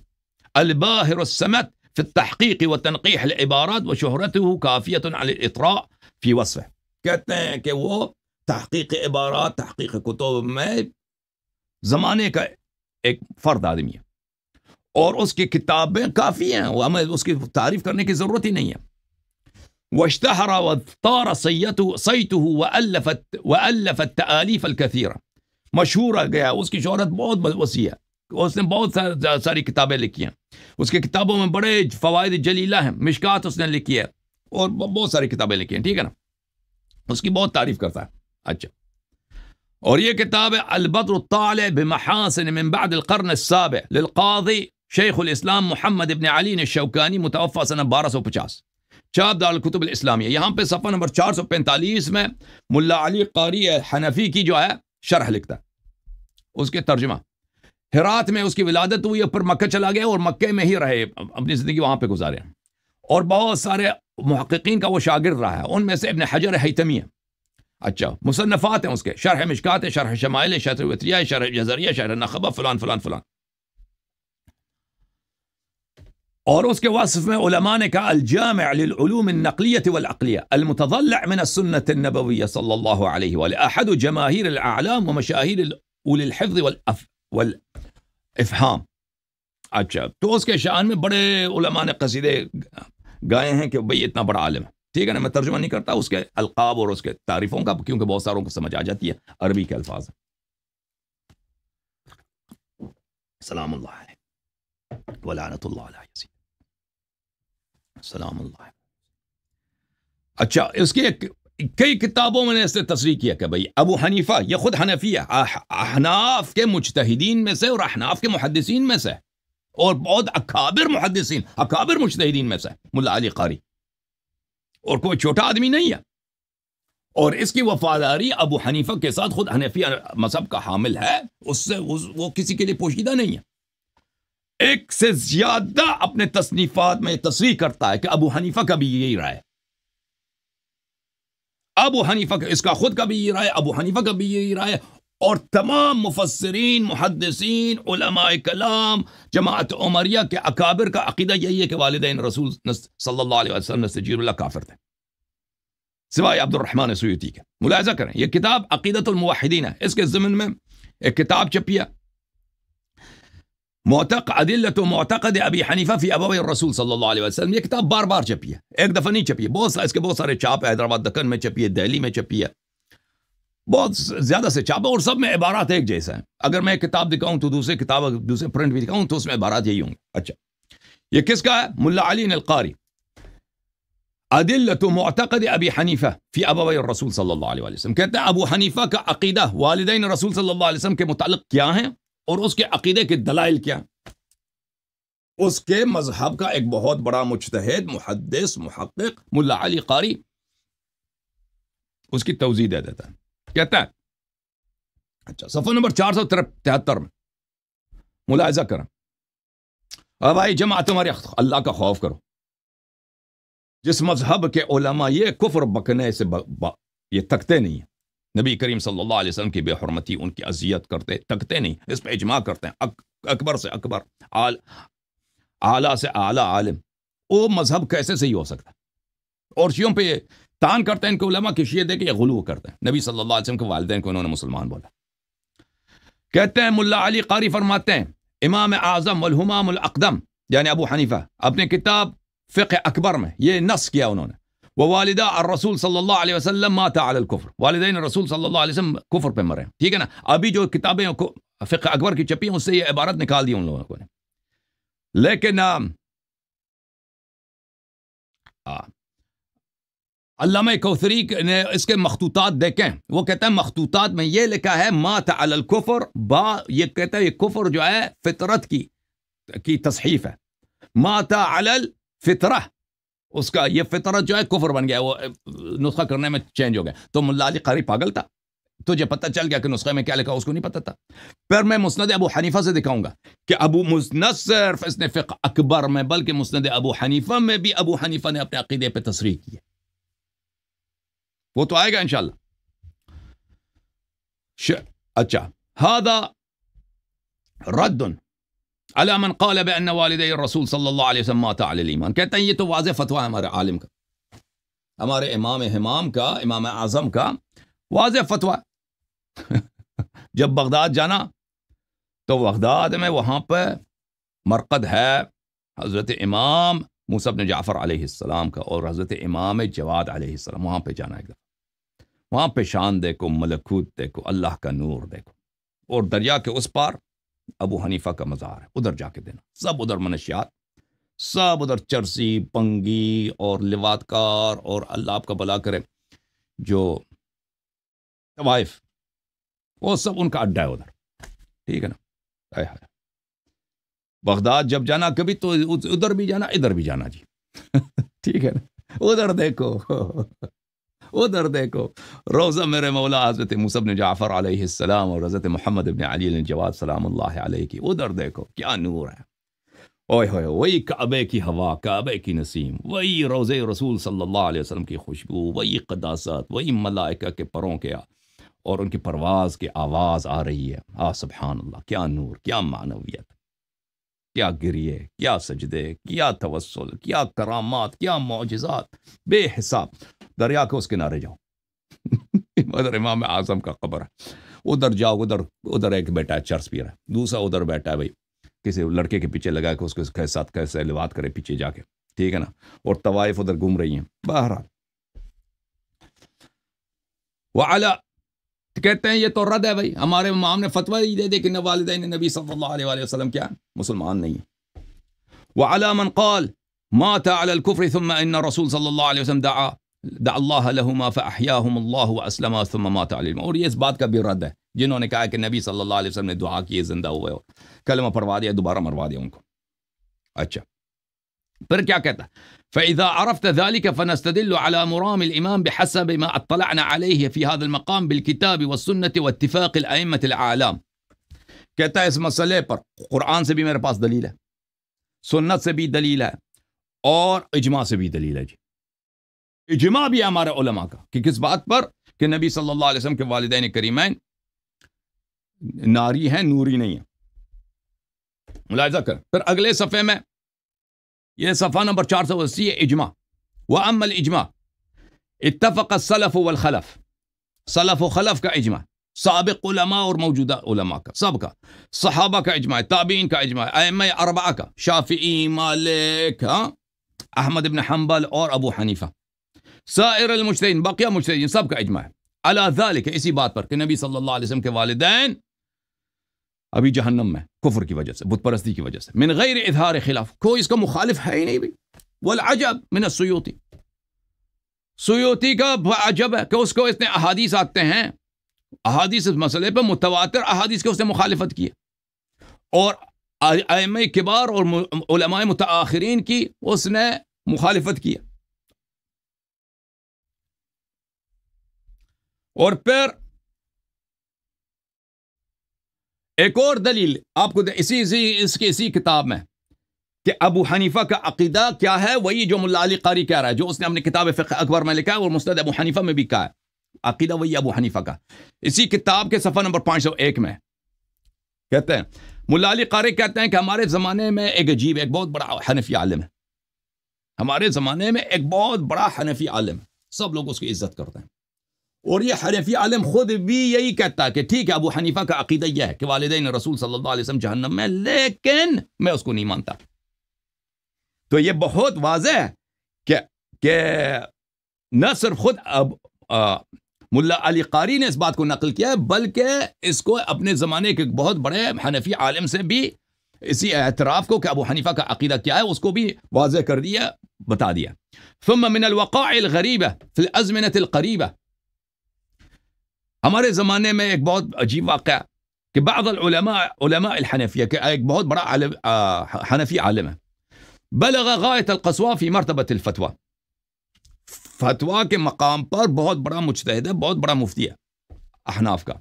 समत फिर तहकीक व तनकीह इबारत व शहरत काफ़ियत अतरा फी वसफ़ कहते हैं कि वो तहकीक इबारत तहकीक कुतुब में ज़माने का एक फ़र्द आदमी है और उसकी किताबें काफ़ी हैं हमें उसकी तारीफ करने की ज़रूरत ही नहीं है واشتهر واضطار صيته صيته والفت والفت تاليف الكثيره مشهوره گیا اس کی شہرت بہت وسیع ہے اس نے بہت ساری کتابیں لکھی ہیں اس کی کتابوں میں بڑے فوائد جلیلہ ہیں مشکات اس نے لکھی ہے اور بہت ساری کتابیں لکھی ہیں ٹھیک ہے نا اس کی بہت تعریف کرتا ہے اچھا اور یہ کتاب البدر الطالع بمحاسن من بعد القرن السابع للقاضي شيخ الاسلام محمد ابن علي الشوكاني متوفى سنه 1250 चार कुतुब इस्लामी यहाँ पे सफ़ा नंबर चार सौ पैंतालीस में मुल्ला अली कारी हनफी की जो है शरह लिखता है उसके तर्जमा हरात में उसकी विलादत हुई फिर मक्के चला गया और मक्के में ही रहे अपनी ज़िंदगी वहाँ पर गुजारे और बहुत सारे महक्कीन का वो शागिर रहा है उनमें से अपने हजर हैतमी है अच्छा मुसनफ़ात हैं उसके शरह मिशकात है शरह शमाइल शरह वतरिया शरह जजरिया शरह नखबा फ़लान फ़लान फ़लान اور اس کے وصف میں علماء نے کہا الجامع للعلوم النقلية والعقلیہ المتضلع من السنة النبوية صلى الله عليه وآلہ احد جماهير الاعلام ومشاهير اولی الحفظ والاف والافہام اچھا تو اس کے شان میں بڑے علماء نے قصیدے گائے ہیں کہ بھئی اتنا بڑا عالم ٹھیک ہے نا میں ترجمہ نہیں کرتا اس کے القاب اور اس کے تعریفوں کا کیونکہ بہت ساروں کو سمجھ آ جاتی ہے عربی کے الفاظ سلام اللہ علیہ ولعنت اللہ علیہ وسلم सलाम अच्छा उसकी कई किताबों में इसे तस्री किया कि भाई अबू हनीफा यह खुद हनफी है अहनाफ के मुजतहदीन में से और अहनाफ के मुहदसिन में से और बहुत अकाबिर मुहदसिन अकाबिर मुजतहदीन में से मुला अली कारी और कोई छोटा आदमी नहीं है और इसकी वफादारी अबू हनीफा के साथ खुद हनफी मजहब का हामिल है उससे उस, वो किसी के लिए पोशीदा नहीं है एक से ज्यादा अपने तसनीफात में तस्वीर करता है कि अबू हनीफा का भी यही राय अबू हनीफा का इसका खुद का भी यही राय अबू हनीफा का भी यही राय और तमाम मुफसरीन मुहदसिन कलाम जमात उमरिया के अकाबिर का अकीदा यही है कि वालदे रसूल सल्लाम वसलम काफिर थे सिवाय अब्दुलरहमान सूती के मुलायजा करें यह किताब अकीदतमवाहिदीन है इसके ज़मन में एक किताब छपी है मोतक अदिल तो मोतकद अबी हनीफा फी अबा रसूल सल्लल्लाहु अलैहि वसल्लम ये किताब बार बार छपी है एक दफ़ा नहीं छपी है बहुत सारे इसके बहुत सारे छाप है हैदराबाद दक्कन में छपी है दहली में छपी है बहुत ज़्यादा से छापे और सब में इबारत एक जैसा है अगर मैं किताब दिखाऊं तो दूसरे किताब दूसरे प्रिंट भी दिखाऊं तो उसमें इबारत यही होंगे अच्छा ये किसका है मुला अली नलकारी अदिल तो मोतकद अबी हनीफा फी अबा रसूल सल्ला वसलम कहते हैं अबू हनीफा का अकीदा वालदेन रसूल सल्ला वसलम के मुतल क्या है और उसके अकीदे के दलाइल क्या उसके मजहब का एक बहुत बड़ा मुश्तहद मुहदस महक़ मुला अली कारी उसकी तोजी दे देता है कहता है अच्छा सफर नंबर चार सौ तिहत्तर में मुलायजा करें अब भाई जमा तुम्हारे अल्लाह का खौफ करो जिस मजहब के ओलमा ये कुफर बकने से ब, ब, ये तकते नहीं है नबी करीम सल्लल्लाहु अलैहि वसल्लम की बेहरमती उनकी अजियत करते तकते नहीं इस पर इजमा करते हैं अक, अकबर से अकबर आल आला से आला आलम वो मजहब कैसे सही हो सकता है और शियों पर तान करते हैं इनके उलमा की शीय दे के गलू करते हैं नबी सल्लल्लाहु अलैहि वसल्लम के वालदे को उन्होंने मुसलमान बोला कहते हैं मुल्ला अली कारी फरमाते हैं इमाम आज़म वलहुमाम अकदम यानी अबू हनीफा अपने किताब फ़िक अकबर में ये नस किया उन्होंने ووالدا الرسول صلى الله عليه وسلم ماتا على الكفر والدين الرسول صلى الله عليه وسلم كفر پہ مرے ٹھیک ہے نا ابھی جو کتابیں فقہ اکبر کی چھپی ہیں اس سے یہ عبارت نکال دی ان لوگوں نے لیکن علامہ کوثری نے اس کے مخطوطات دیکھیں وہ کہتا ہے مخطوطات میں یہ لکھا ہے مات على الكفر با یہ کہتا ہے یہ کفر جو ہے فطرت کی کی تصحیف ہے مات على الفطرہ उसका ये फितरत जो है कुफर बन गया वो नुस्खा करने में चेंज हो गया तो मुला अली कारी पागल था तुझे पता चल गया कि नुस्खे में क्या लिखा उसको नहीं पता था पर मैं मुस्ंद अबू हनीफा से दिखाऊंगा कि अबू मुस्न सिर्फ इसने फ़िक अकबर में बल्कि मुस्ंद अबू हनीफा में भी अबू हनीफा ने अपने अकीदे पर तस्री की वो तो आएगा इन अच्छा हादा रद्दन अलामन कौल वालद रसूल सल्ला माता ईमान कहते हैं ये तो वाज फतवा है हमारे आलिम का हमारे इमाम हमाम का इमाम आज़म का वाज फतवा जब बगदाद जाना तो बगदाद में वहाँ पर मरकद है हज़रत इमाम मूसब जाफ़र आसमाम का और हज़रत इमाम जवाद आसमाम वहाँ पर जाना एकदम वहाँ पे शान देखो मलकूत देखो अल्लाह का नूर देखो और दरिया के उस पार अबू हनीफा का मज़ार है उधर जाके देना सब उधर मनशियात सब उधर चरसी पंगी और लिवातकार और अल्लाह आपका भला करे जो तवाइफ वो सब उनका अड्डा है उधर ठीक है ना हाय बगदाद जब जाना कभी तो उधर भी जाना इधर भी जाना जी ठीक है ना उधर देखो उधर देखो रोज़ा मेरे मौला हज़रत मुसब जाफ़र आलाम और हज़रत मोहम्मद अबिन अली जवाब सलाम की उधर देखो क्या नूर है ओए होए वही काबे की हवा काबे की नसीम वही रोज़े रसूल सल्लल्लाहु अलैहि वसल्लम की खुशबू वही कदासत वही मलाइका के परों के और उनकी परवाज़ की आवाज़ आ रही है आ सुबहान अल्लाह क्या नूर क्या मानवियत क्या गिरिए क्या सजदे क्या तवसल क्या करामात क्या मोजात बेहिसाब दरिया के उस किनारे जाओ उधर इमाम आजम का कबर है उधर जाओ उधर उधर एक बेटा है चर्च पी है दूसरा उधर बैठा है भाई किसी लड़के के पीछे लगा के उसके साथ कैसे लिवाद करे पीछे जाके ठीक है ना और तवाइफ उधर घूम रही हैं बहरहाल वाला कहते हैं ये तो रद है भाई हमारे माम ने फतवा ही दे दे कि वालदे ने नबी सल्लल्लाहु अलैहि वसल्लम क्या मुसलमान नहीं है वाला मन कौल माता अलकुफ़र रसूल सल्लल्लाहु अलैहि वसल्लम दा दल्लामा फ़ाहयाम ثم मात और ये इस बात का भी रद्द है जिन्होंने कहा कि नबी सल्ला अलैहि ने दुआ किए ज़िंदा हुए हो कलमा पढ़वा दिया दोबारा मरवा दिया उनको अच्छा फिर क्या कहता फ़ैज़ा अरफ़त ذلك فنستدل على مرام الإمام بحسب ما اطلعنا عليه في هذا المقام بالكتاب والسنة واتفاق الأئمة العالم कहता है इस मसले पर कुरान से भी मेरे पास दलील है सुन्नत से भी दलील है और इजमा से भी दलील है जी इजमा भी है हमारे उलमा का कि किस बात पर कि नबी सल्लल्लाहु अलैहि वसल्लम के वालदेन करीमैन नारी हैं नूरी नहीं है मुलायजा कर फिर अगले सफ़े में यह सफ़ा नंबर चार सौ अस्सी है इजमा व अमल इजमा इतफ़ सलफ़ वलखलफ सलफ़ खलफ का इजमा सबक और मौजूदा उलमा का सब का सहाबा का इजमा ताबीन का इजमा अम अरबा का शाफ़ी मालिक हाँ अहमद इबन हम्बल और अबू हनीफ़ा सायर मुश्तिन बकिया मुश्तिन सबका का अजमा है अला इसी बात पर कि नबी सल्लाम के वालदेन अभी जहन्नम में कुफर की वजह से बुत की वजह से मैंने गैर इधार खिलाफ कोई इसका मुखालिफ है ही नहीं भी वल अजब मिन सयोती सयोती का अजब है कि उसको इसने अहादीस आते हैं अहादीस इस मसले पर मुतवातर अहादीस के उसने मुखालफत की और आम किबार और उलमाए की उसने मुखालफत किया और फिर एक और दलील आपको इसी इसी इसकी इसी किताब में कि अबू हनीफा का अकीदा क्या है वही जो मुला अली कारी कह रहा है जो उसने अपनी किताब फ़िक अकबर में लिखा है और मुस्तद अबू हनीफा में भी कहा है अकीदा वही अबू हनीफा का इसी किताब के सफ़र नंबर पाँच सौ एक में कहते हैं मुला अली कारी कहते हैं कि हमारे ज़माने में एक अजीब एक बहुत बड़ा हनफी आलम है हमारे ज़माने में एक बहुत बड़ा हनफी आलम है सब लोग उसकी इज्जत करते हैं और ये हनफी आलम ख़ुद भी यही कहता कि ठीक है अबू हनीफा का अकीदा यह है कि ने रसूल सल्लल्लाहु अलैहि वसल्लम जहन्नम में लेकिन मैं उसको नहीं मानता तो ये बहुत वाज है कि, कि न सिर्फ खुद अब मुल्ला अली कारी ने इस बात को नकल किया है बल्कि इसको अपने ज़माने के बहुत बड़े हनफी आलम से भी इसी एतराफ़ को कि अबू हनीफा का अकीदा क्या है उसको भी वाज कर दिया बता दिया फ़म मिनलवक़ा गरीब करीब है हमारे ज़माने में एक बहुत अजीब वाक़ कि बादलमाफ़िया के एक बहुत बड़ा आलम हनफी आलम है बलगा गायत फ़तवा के मकाम पर बहुत बड़ा मुश्तद है बहुत बड़ा मुफ्ती है अहनाफ का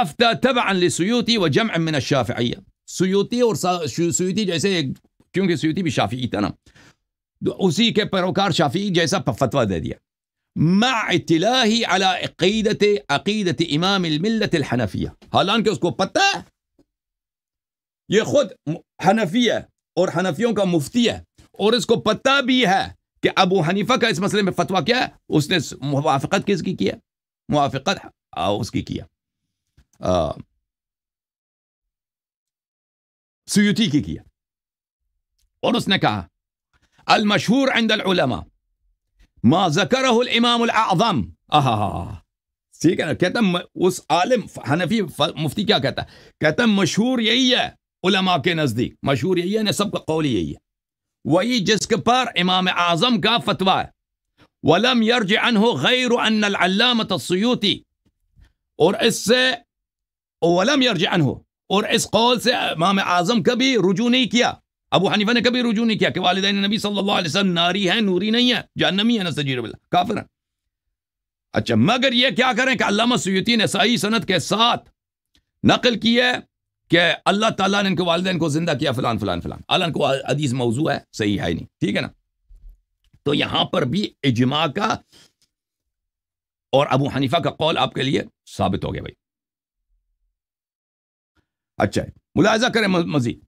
अफ्ता तब सूती व जम अमिन शाफिया सूती और सूती जैसे क्योंकि सूती भी शाफी था ना तो उसी के पैरोकार शाफी जैसा फतवा दे दिया مع تلاهي على عقيدة عقيدة إمام الملة الحنفية هل أنك اسكو بتا يخد حنفية اور حنفيون کا مفتی اور اسكو کو بيها بھی ہے کہ ابو حنیفہ کا اس مسئلے میں فتوہ کیا ہے اس نے موافقت کس کی کیا موافقت اس کی کیا سیوتی آه. کی کیا اور اس نے کہا المشہور عند العلماء मा जकर इमाम आजम ठीक है ना कहता उस आलिम हनफी मुफ्ती क्या कहता है कहता मशहूर यही है उलमा के नज़दीक मशहूर यही है ना सबका कौल यही है वही जिसके पर इमाम आजम का फतवा है वलम यर्ज अन हो गैर अनलामती और इससे वलम यर्ज अन हो और इस कौल से इमाम आजम कभी रुजू नहीं किया अबू हनीफा ने कभी रुजू नहीं किया कि वालदा नबी सल्लल्लाहु अलैहि वसल्लम नारी है नूरी नहीं है जानमी है नजीर काफिर है अच्छा मगर ये क्या करें कि अल्लाह सयूती ने सही सनत के साथ नकल की है कि अल्लाह ताला ने इनके वालदेन को जिंदा किया फलान फलान फलान अलान को अदीज मौजू है सही है नहीं ठीक है ना तो यहां पर भी इजमा का और अबू हनीफा का कौल आपके लिए साबित हो गया भाई अच्छा मुलायजा करें मजीद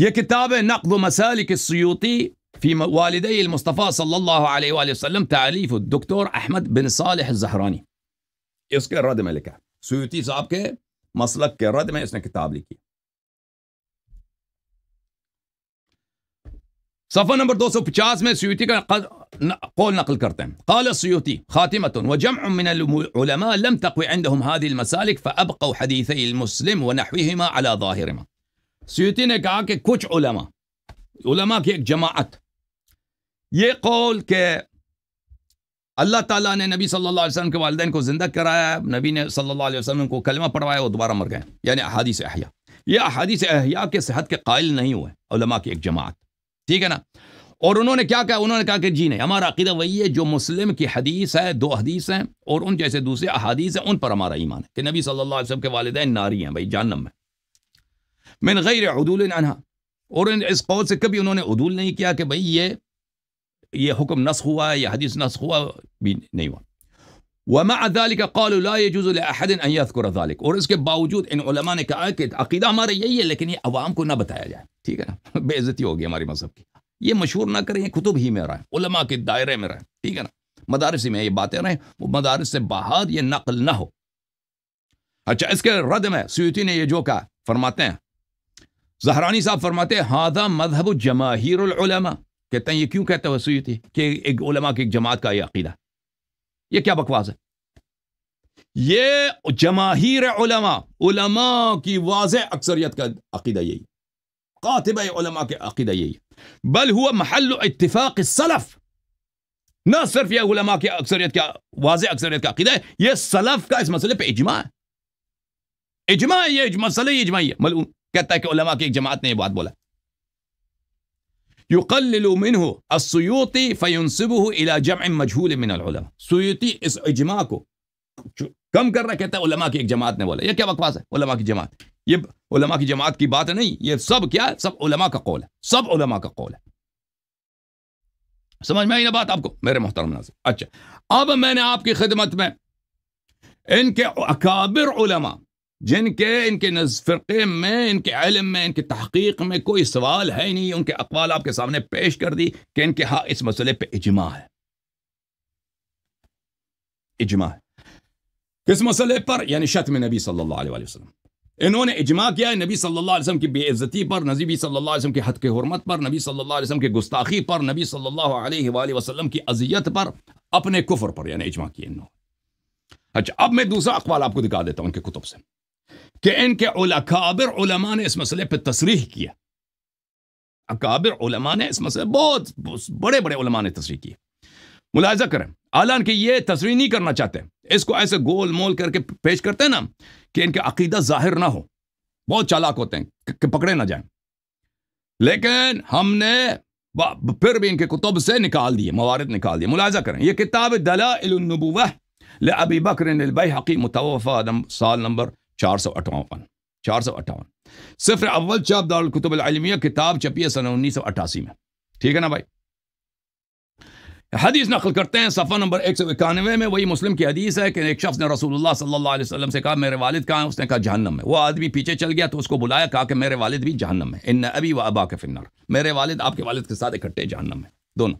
یہ کتاب نقض مسالك و مسالک السیوطی في والدي المصطفى صلى الله عليه وآله وسلم تعلیف الدكتور احمد بن صالح الزہرانی اس کے رد میں لکھا سیوتی صاحب کے مسلک کے رد میں اس نے کتاب لکھی صفحہ نمبر 250 میں سیوتی کا قول نقل کرتے ہیں قال السيوطي خاتمة وجمع من العلماء لم تقوي عندهم هذه المسالك فأبقوا حديثي المسلم ونحوهما على ظاهرهما सूती ने कहा कि कुछ उलमा उलमा की एक जमात ये कौल के अल्लाह ताला ने नबी सल्लल्लाहु अलैहि वसल्लम के वालदे को ज़िंदा कराया नबी ने सल्लल्लाहु अलैहि वसल्लम को कलमा पढ़वाया और दोबारा मर गए यानी अहादीस अहिया ये अहादीस अहिया के सेहत के कायल नहीं हुए उलमा की एक जमात ठीक है ना और उन्होंने क्या कहा उन्होंने कहा कि जी नहीं हमारा अकीदा वही है जो मुस्लिम की हदीस है दो हदीस हैं और उन जैसे दूसरे अहादीस हैं उन पर हमारा ईमान है कि नबी सल्लल्लाहु अलैहि वसल्लम के वालदेन नारी हैं भाई जानम है मिन गैर अदूल अनहा और इस कौल से कभी उन्होंने अदूल नहीं किया कि भाई ये ये हुक्म नस हुआ या हदीस नस हुआ भी नहीं हुआ वमा अदालिक कौलाजुज़ालिक और इसके बावजूद इन ने कहा कि अकीदा हमारा यही है लेकिन ये अवाम को ना बताया जाए ठीक है ना बेजती होगी हमारे मज़हब की ये मशहूर ना करें कुतुब ही में रहें उलमा के दायरे में रहें ठीक है ना मदारस में ये बातें रहें वो मदारस से बाहर ये नकल ना हो अच्छा इसके रद में सूती ने ये जो कहा फरमाते हैं زہرانی صاحب فرماتے ہیں ہادا مذہب جماہیر العلماء کہتے ہیں یہ کیوں کہتا ہے سیوتی کہ ایک علماء کی ایک جماعت کا یہ عقیدہ یہ کیا بکواز ہے یہ جماہیر علماء علماء کی واضح اکثریت کا عقیدہ یہی قاتب علماء کے عقیدہ یہی بل ہوا محل اتفاق سلف نہ صرف یہ علماء کی اکثریت کا واضح اکثریت کا عقیدہ ہے یہ سلف کا اس مسئلے پہ اجماع ہے اجماع ہے یہ مسئلہ اجماعی ہے ملعون कहता है कि उलमा की एक जमात ने यह बात बोला मजहूल सुयुती इस इजमा को कम करना कहता है उलमा की एक जमात ने बोला यह क्या बकवास है उलमा की जमात ये उलमा की जमात की बात नहीं ये सब क्या है सब उलमा का कौल है सब उलमा का कौल है समझ में आई ना बात आपको मेरे मोहतरम नाजिर अच्छा अब मैंने आपकी खिदमत में इनके अकाबिर उलमा जिनके इनके फ़िरक़े में इनके इलम में इनके तहकीक में कोई सवाल है नहीं उनके अकवाल आपके सामने पेश कर दी कि इनके हाँ इस मसले पर इजमा है इजमा है किस मसले पर यानी शत में नबी सल्लल्लाहु अलैहि वसल्लम इन्होंने इजमा किया नबी सल्लल्लाहु अलैहि वसल्लम की बेइज्जती पर नबी सल्लल्लाहु अलैहि वसल्लम के हद के हरमत पर नबी सल्लल्लाहु अलैहि वसल्लम गुस्ताखी पर नबी सल्लल्लाहु अलैहि वसल्लम की अजियत पर अपने कुफर पर यानी इजमा किया इन्होंने अच्छा अब मैं दूसरा अखबार आपको दिखा देता हूँ उनके कुतुब से कि इनके अकाबिर ने इस मसले पर तस्रीह किया अकाबिर ने इस मसले बहुत, बड़े बड़े उलमा ने तस्रीह की मुलायजा करें हालांकि ये तस्वीर नहीं करना चाहते इसको ऐसे गोल मोल करके पेश करते हैं ना कि इनके अकीदा जाहिर ना हो बहुत चालाक होते हैं कि पकड़े ना जाए लेकिन हमने फिर भी इनके कुतुब से निकाल दिए मवारद निकाल दिए मुलायजा करें यह किताब दला अबी बकर साल नंबर चार सौ अट्ठावन चार सौ अट्ठावन सिफर अव्वल चप दारकुतुबलमिया किताब छपी है सन उन्नीस सौ अट्ठासी में ठीक है ना भाई हदीस नकल करते हैं सफ़ा नंबर एक सौ इक्यानवे में वही मुस्लिम की हदीस है कि एक शख्स ने रसूलुल्लाह सल्लल्लाहु अलैहि वसल्लम से कहा मेरे वालिद कहाँ उसने कहा जहन्नम है वो आदमी पीछे चल गया तो उसको बुलाया कहा कि मेरे वालिद भी जहन्नम है इन अभी व अबा के फिनार मेरे वालिद आपके वालिद के साथ इकट्ठे जहन्नम है दोनों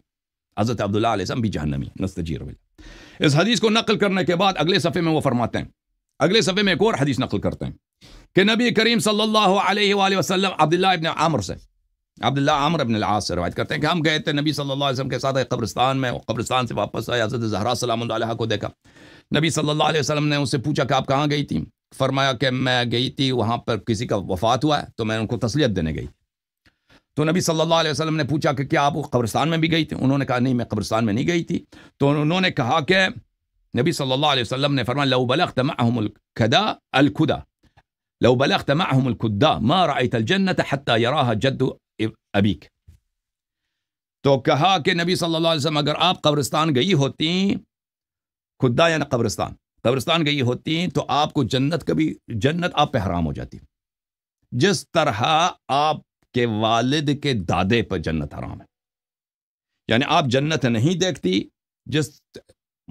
हज़रत अब्दुल्लाम भी जहन्नमी नस्तजीर इस हदीस को नकल करने के बाद अगले सफ़े में वो फरमाते हैं अगले सफ़े में एक और हदीस नकल करते हैं कि नबी करीम सल्लल्लाहु अलैहि वसल्लम अब्दुल्ला इब्न आमर से अब्दुल्ला आमर इब्न आस से रवायत करते हैं कि हम गए थे नबी सल्लल्लाहु अलैहि वसल्लम के साथ कब्रिस्तान में कब्रिस्तान से वापस आए हजरत जहरा सलाम को देखा नबी सल्लल्लाहु अलैहि वसल्लम ने उनसे पूछा कि आप कहाँ गई थी फरमाया कि मैं गई थी वहाँ पर किसी का वफात हुआ है तो मैं उनको तसलियत देने गई तो नबी सल्लल्लाहु अलैहि वसल्लम ने पूछा कि क्या आप कब्रिस्तान में भी गई थी उन्होंने कहा नहीं मैं कब्रिस्तान में नहीं गई थी तो उन्होंने कहा कि नबी सल्लल्लाहु अलैहि वसल्लम ने फरमाया लव बलग तमाहम अलखदा अलखुदा लव बलग तमाहम अलखुदा मा राइत अलजन्नत हत्ता यराहा जद्दु अबीक तो कहा कि नबी सल्लल्लाहु अलैहि वसल्लम अगर आप कब्रिस्तान गई होती खुदा यानी कब्रिस्तान कब्रिस्तान गई होती तो आपको जन्नत कभी जन्नत आप पे हराम हो जाती जिस तरह आपके वालिद के दादे पर जन्नत हराम है यानी आप जन्नत नहीं देखती जिस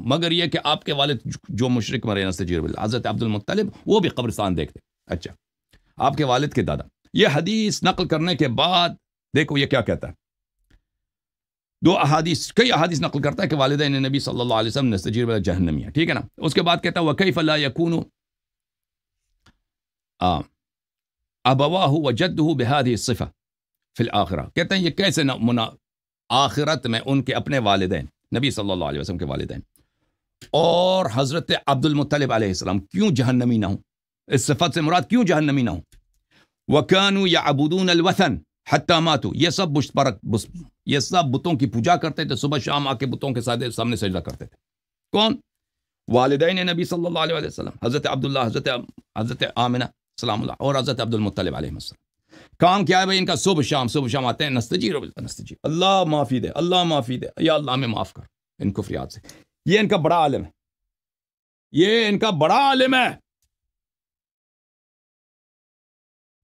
मगर यह कि आपके वाले जो मुशरक मरे नजीर हज़रत अब्दुलमतलब वो भी कब्रस्तान देखते अच्छा आपके वालद के दादा यह हदीस नकल करने के बाद देखो ये क्या कहता है दो अहादीस कई अहादीस नकल करता है कि वालद ने नबी सल्लाम अलैहि वसल्लम नसजीर वाला जहनमी है ठीक है ना उसके बाद कहता है वकई फ़ला यकून अबवा हो व जद हो बेहद ही सिफ़ा फिल आखरा कहते हैं ये कैसे ना मुना आखिरत में उनके अपने वालदे नबी सल्लल्लाहु अलैहि वसल्लम के वालदे और हज़रत अब्दुल अब्दुलमतलब आसलम क्यों जहन्नमी ना हूँ इस सिफत से मुराद क्यों जहन्नमी ना हूँ वकानू या अबूदून अलवसन हत्या मातू ये सब बुश पर ये सब बुतों की पूजा करते थे सुबह शाम आके बुतों के साथ सामने सजदा करते थे कौन वालदे ने नबी सल्लाम हज़रत अब्दुल्ला हज़रत हज़रत आमिना सलाम और हज़रत अब्दुलमतलब आसलम काम क्या है भाई इनका सुबह शाम सुबह शाम आते हैं नस्तजी नस्तजी अल्लाह माफी दे अल्लाह माफी दे या अल्लाह में माफ़ कर इन कुफरियात से ये इनका बड़ा आलिम है ये इनका बड़ा आलिम है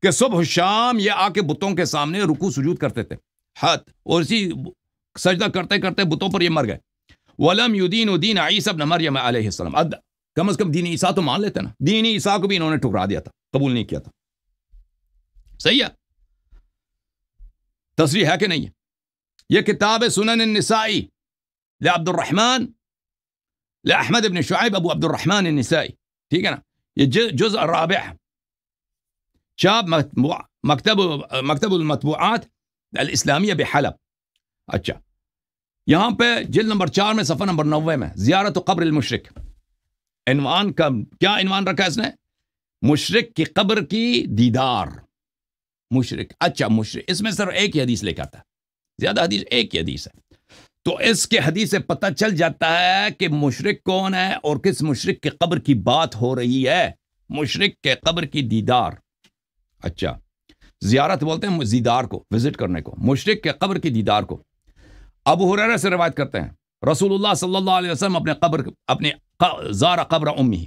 कि सुबह शाम ये आके बुतों के सामने रुकू सुजूद करते थे हत और इसी सजदा करते करते बुतों पर ये मर गए वलम युद्दीन उद्दीन आईसब नमरियम आलम अद कम अज कम दीन ईसा तो मान लेते ना दीन ईसा को भी इन्होंने ठुकरा दिया था कबूल नहीं किया था सही है तस्वीर है कि नहीं है यह किताब सुनन निसाई ले अब्दुलरहमान لأحمد بن شعيب أبو عبد الرحمن النسائي ठीक है الجزء الرابع شاب مطبوع مكتب مكتب المطبوعات الاسلاميه بحلب अच्छा यहाँ पे جلد نمبر 4 میں صفحہ نمبر نوے میں زیارت قبر المشرك عنوان کا کیا عنوان رکھا اس نے مشرق کی قبر کی دیدار مشرك اچھا مشرك اس میں صرف ایک ہی حدیث لے کر آتا زیادہ حدیث ایک ہی حدیث ہے तो इसके हदीस से पता चल जाता है कि मुशरक कौन है और किस मुशरक के कब्र की बात हो रही है मुशरक के कब्र की दीदार अच्छा जियारत बोलते हैं दीदार को विजिट करने को मुशरक के कब्र की दीदार को अब हुरैरा से रवायत करते हैं रसूलुल्लाह सल्लल्लाहु अलैहि वसल्लम अपने कब्र अपने ज़ारा कब्र उम्मी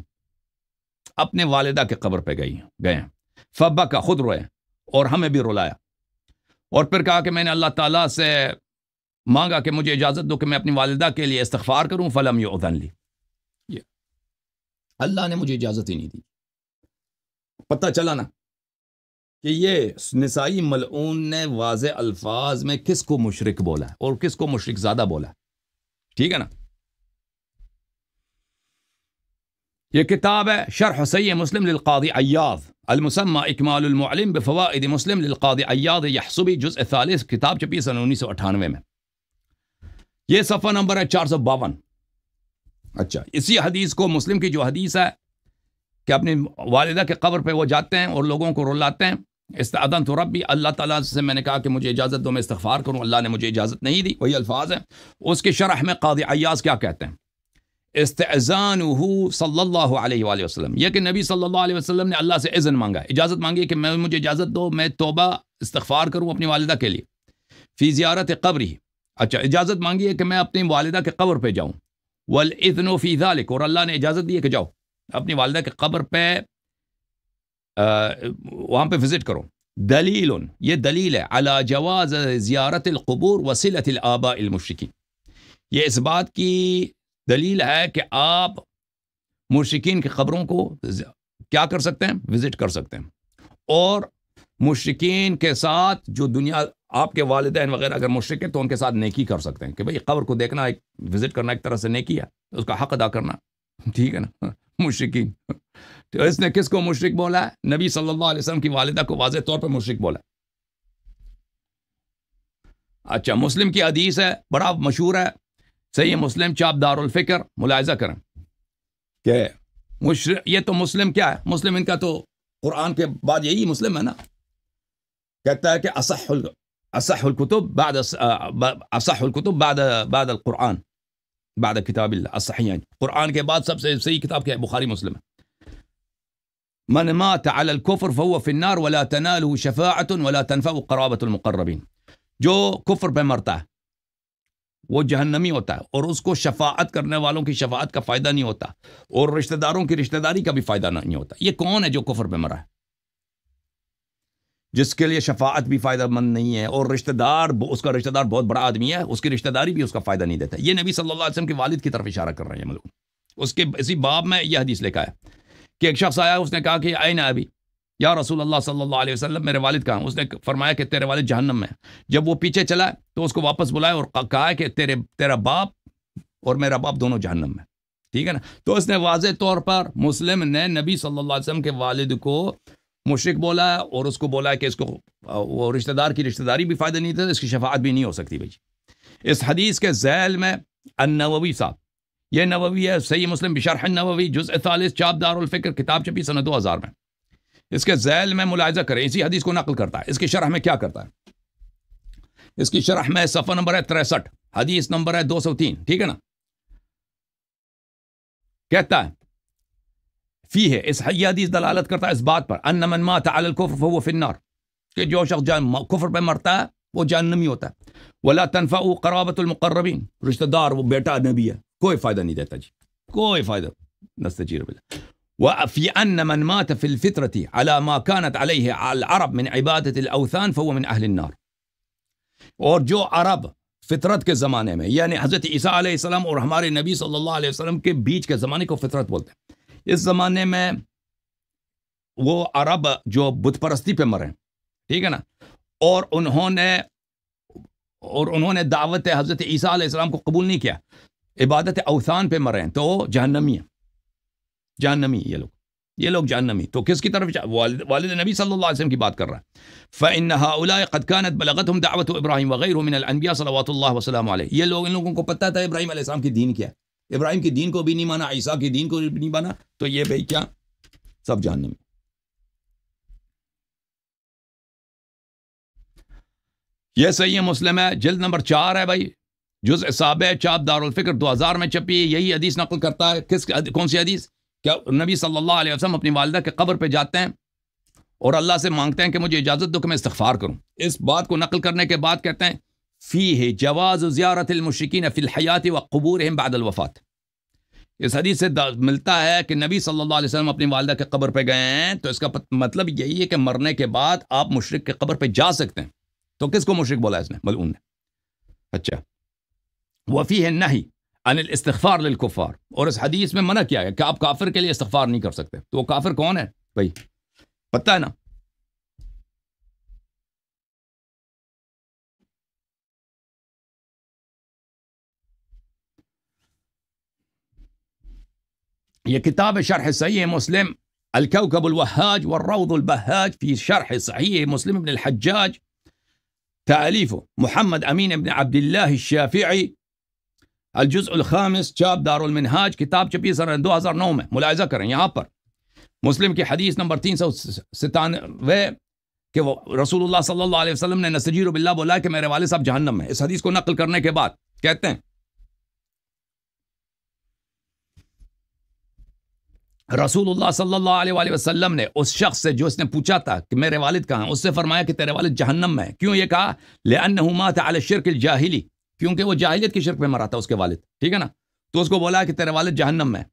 अपने वालदा के कब्र पे गई गए फब्बा का खुद रोए और हमें भी रुलाया और फिर कहा कि मैंने अल्लाह ताला से मांगा कि मुझे इजाज़त दो कि मैं अपनी वालदा के लिए इस्तफ़ार करूँ फ़लम योदन ली ये अल्लाह ने मुझे इजाज़त ही नहीं दी पता चला ना कि ये नसाई मलून ने वाज अल्फाज में किस को मुशरक बोला है और किस को मुशरक ज़्यादा बोला है ठीक है ना ये किताब है शरह हसै मुस्लिम ललकाद अयाद अलमसमा इकमालमलिम बफ़वाद मुस्लिम अयाद यसुबी जुज़ थालिस किताब छपी सन उन्नीस सौ अठानवे में ये सफ़ा नंबर है चार सौ बावन अच्छा इसी हदीस को मुस्लिम की जो हदीस है कि अपनी वालदा के कब्र पर वो जाते हैं और लोगों को रुलाते हैं अदन तो रब भी अल्लाह तला से मैंने कहा कि मुझे इजाज़त दो मैं इस्तफ़ार करूँ अल्लाह ने मुझे इजाज़त नहीं दी वही अल्फाज हैं उसके शरह में कद अयास क्या कहते हैं इस्तान सल्लल्लाहु वसलम यह कि नबी सल्ला वसलम ने अल्लाह से इज़न मांगा इजाज़त मांगी कि मैं मुझे इजाज़त दो मैं तोबा इस्तफ़ार करूँ अपनी वालदा के लिए फ़ी ज़्यारत कब्री अच्छा इजाज़त मांगी है कि मैं अपनी वालदा के कब्र पर जाऊँ वल इतनो फ़ीज़ा लिखो और अल्लाह ने इजाज़त दी है कि जाओ अपनी वालदा के कब्र पर वहाँ पर विज़िट करो दलील ये दलील है अला जवाज़ ज़ियारत कबूर वसीलत आबा ये इस बात की दलील है कि आप मुशिकीन की ख़बरों को क्या कर सकते हैं विज़िट कर सकते हैं और मुशिकीन के साथ जो दुनिया आपके वालदेन वगैरह अगर मुश्रक है तो उनके साथ नेकी कर सकते हैं कि भाई कब्र को देखना एक विजिट करना एक तरह से नेकी है तो उसका हक अदा करना ठीक है ना मुश्किन तो इसने किस को बोला है नबी सल्लल्लाहु अलैहि वसल्लम की वालदा को वाज तौर पर मुश्रक बोला अच्छा मुस्लिम की अदीस है बड़ा मशहूर है सही है मुस्लिम चाप दारफिक्र मुलायजा करें क्या मुश्र ये तो मुस्लिम क्या है मुस्लिम इनका तो कुरान के बाद यही मुस्लिम है ना कहता है कि असहुल أصح الكتب بعد آه، أصح الكتب بعد بعد القرآن بعد كتاب الله الصحيح يعني القرآن كي بعد سب سي كتاب كي بخاري مسلم من مات على الكفر فهو في النار ولا تناله شفاعة ولا تنفع قرابة المقربين جو كفر بمرتا وہ جہنمی ہوتا ہے اور اس کو شفاعت کرنے والوں کی شفاعت کا فائدہ نہیں ہوتا اور رشتہ داروں کی رشتہ داری کا بھی فائدہ نہیں ہوتا یہ کون ہے جو کفر پہ مرا ہے जिसके लिए शफात भी फ़ायदेमंद नहीं है और रिश्तेदार उसका रिश्तेदार बहुत बड़ा आदमी है उसकी रिश्तेदारी भी उसका फ़ायदा नहीं देता ये नबी सल्लल्लाहु अलैहि वसल्लम के वालिद की तरफ इशारा कर रहे हैं मतलब उसके इसी बाब में यह हदीस लिखा है कि एक शख्स आया उसने कहा कि आई ना अभी या रसूल अल्लाह सल्लल्लाहु अलैहि वसल्लम मेरे वालिद कहाँ उसने फरमाया कि तेरे वालिद जहन्नम में जब वो पीछे चला तो उसको वापस बुलाया और कहा कि तेरे तेरा बाप और मेरा बाप दोनों जहन्नम में ठीक है ना तो उसने वाज तौर पर मुस्लिम ने नबी सल्लल्लाहु अलैहि वसल्लम के वालिद को मुशरक बोला और उसको बोला कि इसको वो रिश्तेदार की रिश्तेदारी भी फ़ायदा नहीं था इसकी शफात भी नहीं हो सकती भाई इस हदीस के जैल में अनवी साहब यह नववी है सही मुस्लिम बिशार नववी जुज़ तालीस चापदारफ़िक्र किताब छपी सन दो हज़ार में इसके जैल में मुलायजा करें इसी हदीस को नकल करता है इसकी शरह में क्या करता है इसकी शरह में सफ़र नंबर है तिरसठ हदीस नंबर है दो सौ तीन ठीक है ना कहता है फी है इस हदीस दलालत करता है इस बात पर अन्न मन मा तलकुफ़ वो फिन्नार कि जो शख्स जान कुफर पर मरता है वो जाननमी होता है वला तनफ़ा करबतमकरबिन रिश्तेदार वो बेटा नबी है कोई फ़ायदा नहीं देता जी कोई फ़ायदा नस्तर बिल्ला وفي أن من مات في الفترة على ما كانت عليه العرب من عبادة الأوثان فهو من أهل النار और जो अरब फितरत के ज़माने में यानी हज़रत ईसा आसमाम और हमारे नबी सल्लल्लाहु अलैहि वसल्लम के बीच के ज़माने को फितरत बोलते हैं इस ज़माने में वो अरब जो बुत परस्ती पे मरे ठीक है ना और उन्होंने और उन्होंने दावत हज़रत ईसा को कबूल नहीं किया इबादत अवसान पे मरे तो जहनमी है जहनमी ये लोग ये लोग जहनमी तो किसकी तरफ वाल नबी सल्लल्लाहु की बात कर रहा है फ़ैन क़द बलगत दावत इब्राहिम वगैरह वसलम ये लोग इन लोगों को पता था इब्राहिम की दीन क्या है इब्राहिम के दीन को भी नहीं माना ईसा के दीन को भी नहीं माना तो ये भाई क्या सब जानने में ये सही है मुस्लिम है जल्द नंबर चार है भाई जुज साब चाप दारफिक्र दो हज़ार में छपी है यही हदीस नकल करता है किस कौन सी हदीस क्या नबी सल्लल्लाहु अलैहि वसल्लम अपनी वालदा के कब्र पे जाते हैं और अल्लाह से मांगते हैं कि मुझे इजाज़त दो कि मैं इस्तफ़ार करूँ इस बात को नकल करने के बाद कहते हैं فيه جواز زيارة المشركين في الحياة وقبورهم بعد الوفاة इस हदीस से मिलता है कि नबी सल्लल्लाहु अलैहि वसल्लम अपनी वालदा के कब्र पे गए हैं तो इसका मतलब यही है कि मरने के बाद आप मुशरक के कब्र पे जा सकते हैं तो किसको मुशरक बोला इसने मलून ने अच्छा वफ़ी है नहीं अनिल इस्तफ़ार लकुफ़ार और इस हदीस में मना किया है कि आप काफिर के लिए इस्तफ़ार नहीं कर सकते तो वो काफिर कौन है भाई पता है ना ये किताब शरह सही मुस्लिम अलकौकब अलवहाज वर्रौद अलबहाज फी शरह सही मुस्लिम बन हज्जाज تأليفه محمد أمين بن عبد الله الشافعي الجزء الخامس چاپ دار المنهاج किताब छपी सर 2009 में मुलायजा करें यहाँ पर मुस्लिम की हदीस नंबर तीन सौ सतानवे कि वो रसूलुल्लाह सल्लल्लाहु अलैहि वसल्लम ने नसजीर बिल्ला बोला कि मेरे वाले साहब जहन्नम में इस हदीस को नकल करने के बाद कहते हैं रसूलुल्लाह सल्लल्लाहु अलैहि वसल्लम ने उस शख्स से जो उसने पूछा था कि मेरे वालिद कहाँ उससे फरमाया कि तेरे वालिद जहन्नम में क्यों ये कहा ले अन्हुमा था शिरक जाहिली क्योंकि वो जाहिलियत के शिरक में मरा था उसके वालिद ठीक है ना तो उसको बोला कि तेरे वालिद जहन्नम में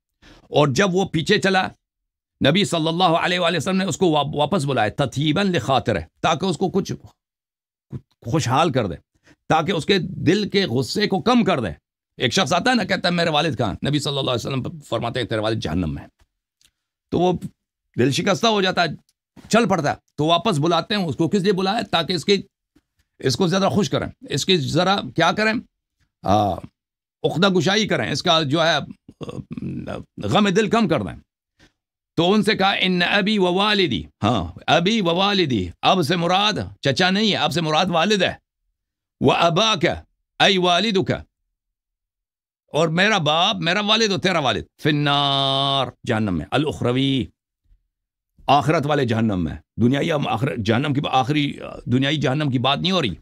और जब वो पीछे चला नबी सल्लल्लाहु अलैहि वसल्लम ने उसको वापस बुलाया तथीबन लिखातर ताकि उसको कुछ खुशहाल कर दे ताकि उसके दिल के गुस्से को कम कर दे एक शख्स आता है ना कहता है मेरे वालिद कहाँ नबी सल्लल्लाहु अलैहि वसल्लम फरमाते हैं तेरे वालिद जहन्नम में तो वो दिल शिकस्ता हो जाता है चल पड़ता है तो वापस बुलाते हैं उसको किस लिए बुलाया ताकि इसकी इसको जरा खुश करें इसकी ज़रा क्या करें उखदा गुशाई करें इसका जो है गम दिल कम कर दें तो उनसे कहा इन अभी व वालिदी हाँ अभी व वालिदी अब से मुराद चचा नहीं है अब से मुराद वालिद है वह अबा क्या अई वालिद क्या और मेरा बाप मेरा वालिद और तेरा वालिद फिन्नार जहनम में अलखरवी आखरत वाले जहनम में दुनियाई जहनम की आखिरी दुनियाई जहनम की बात नहीं हो रही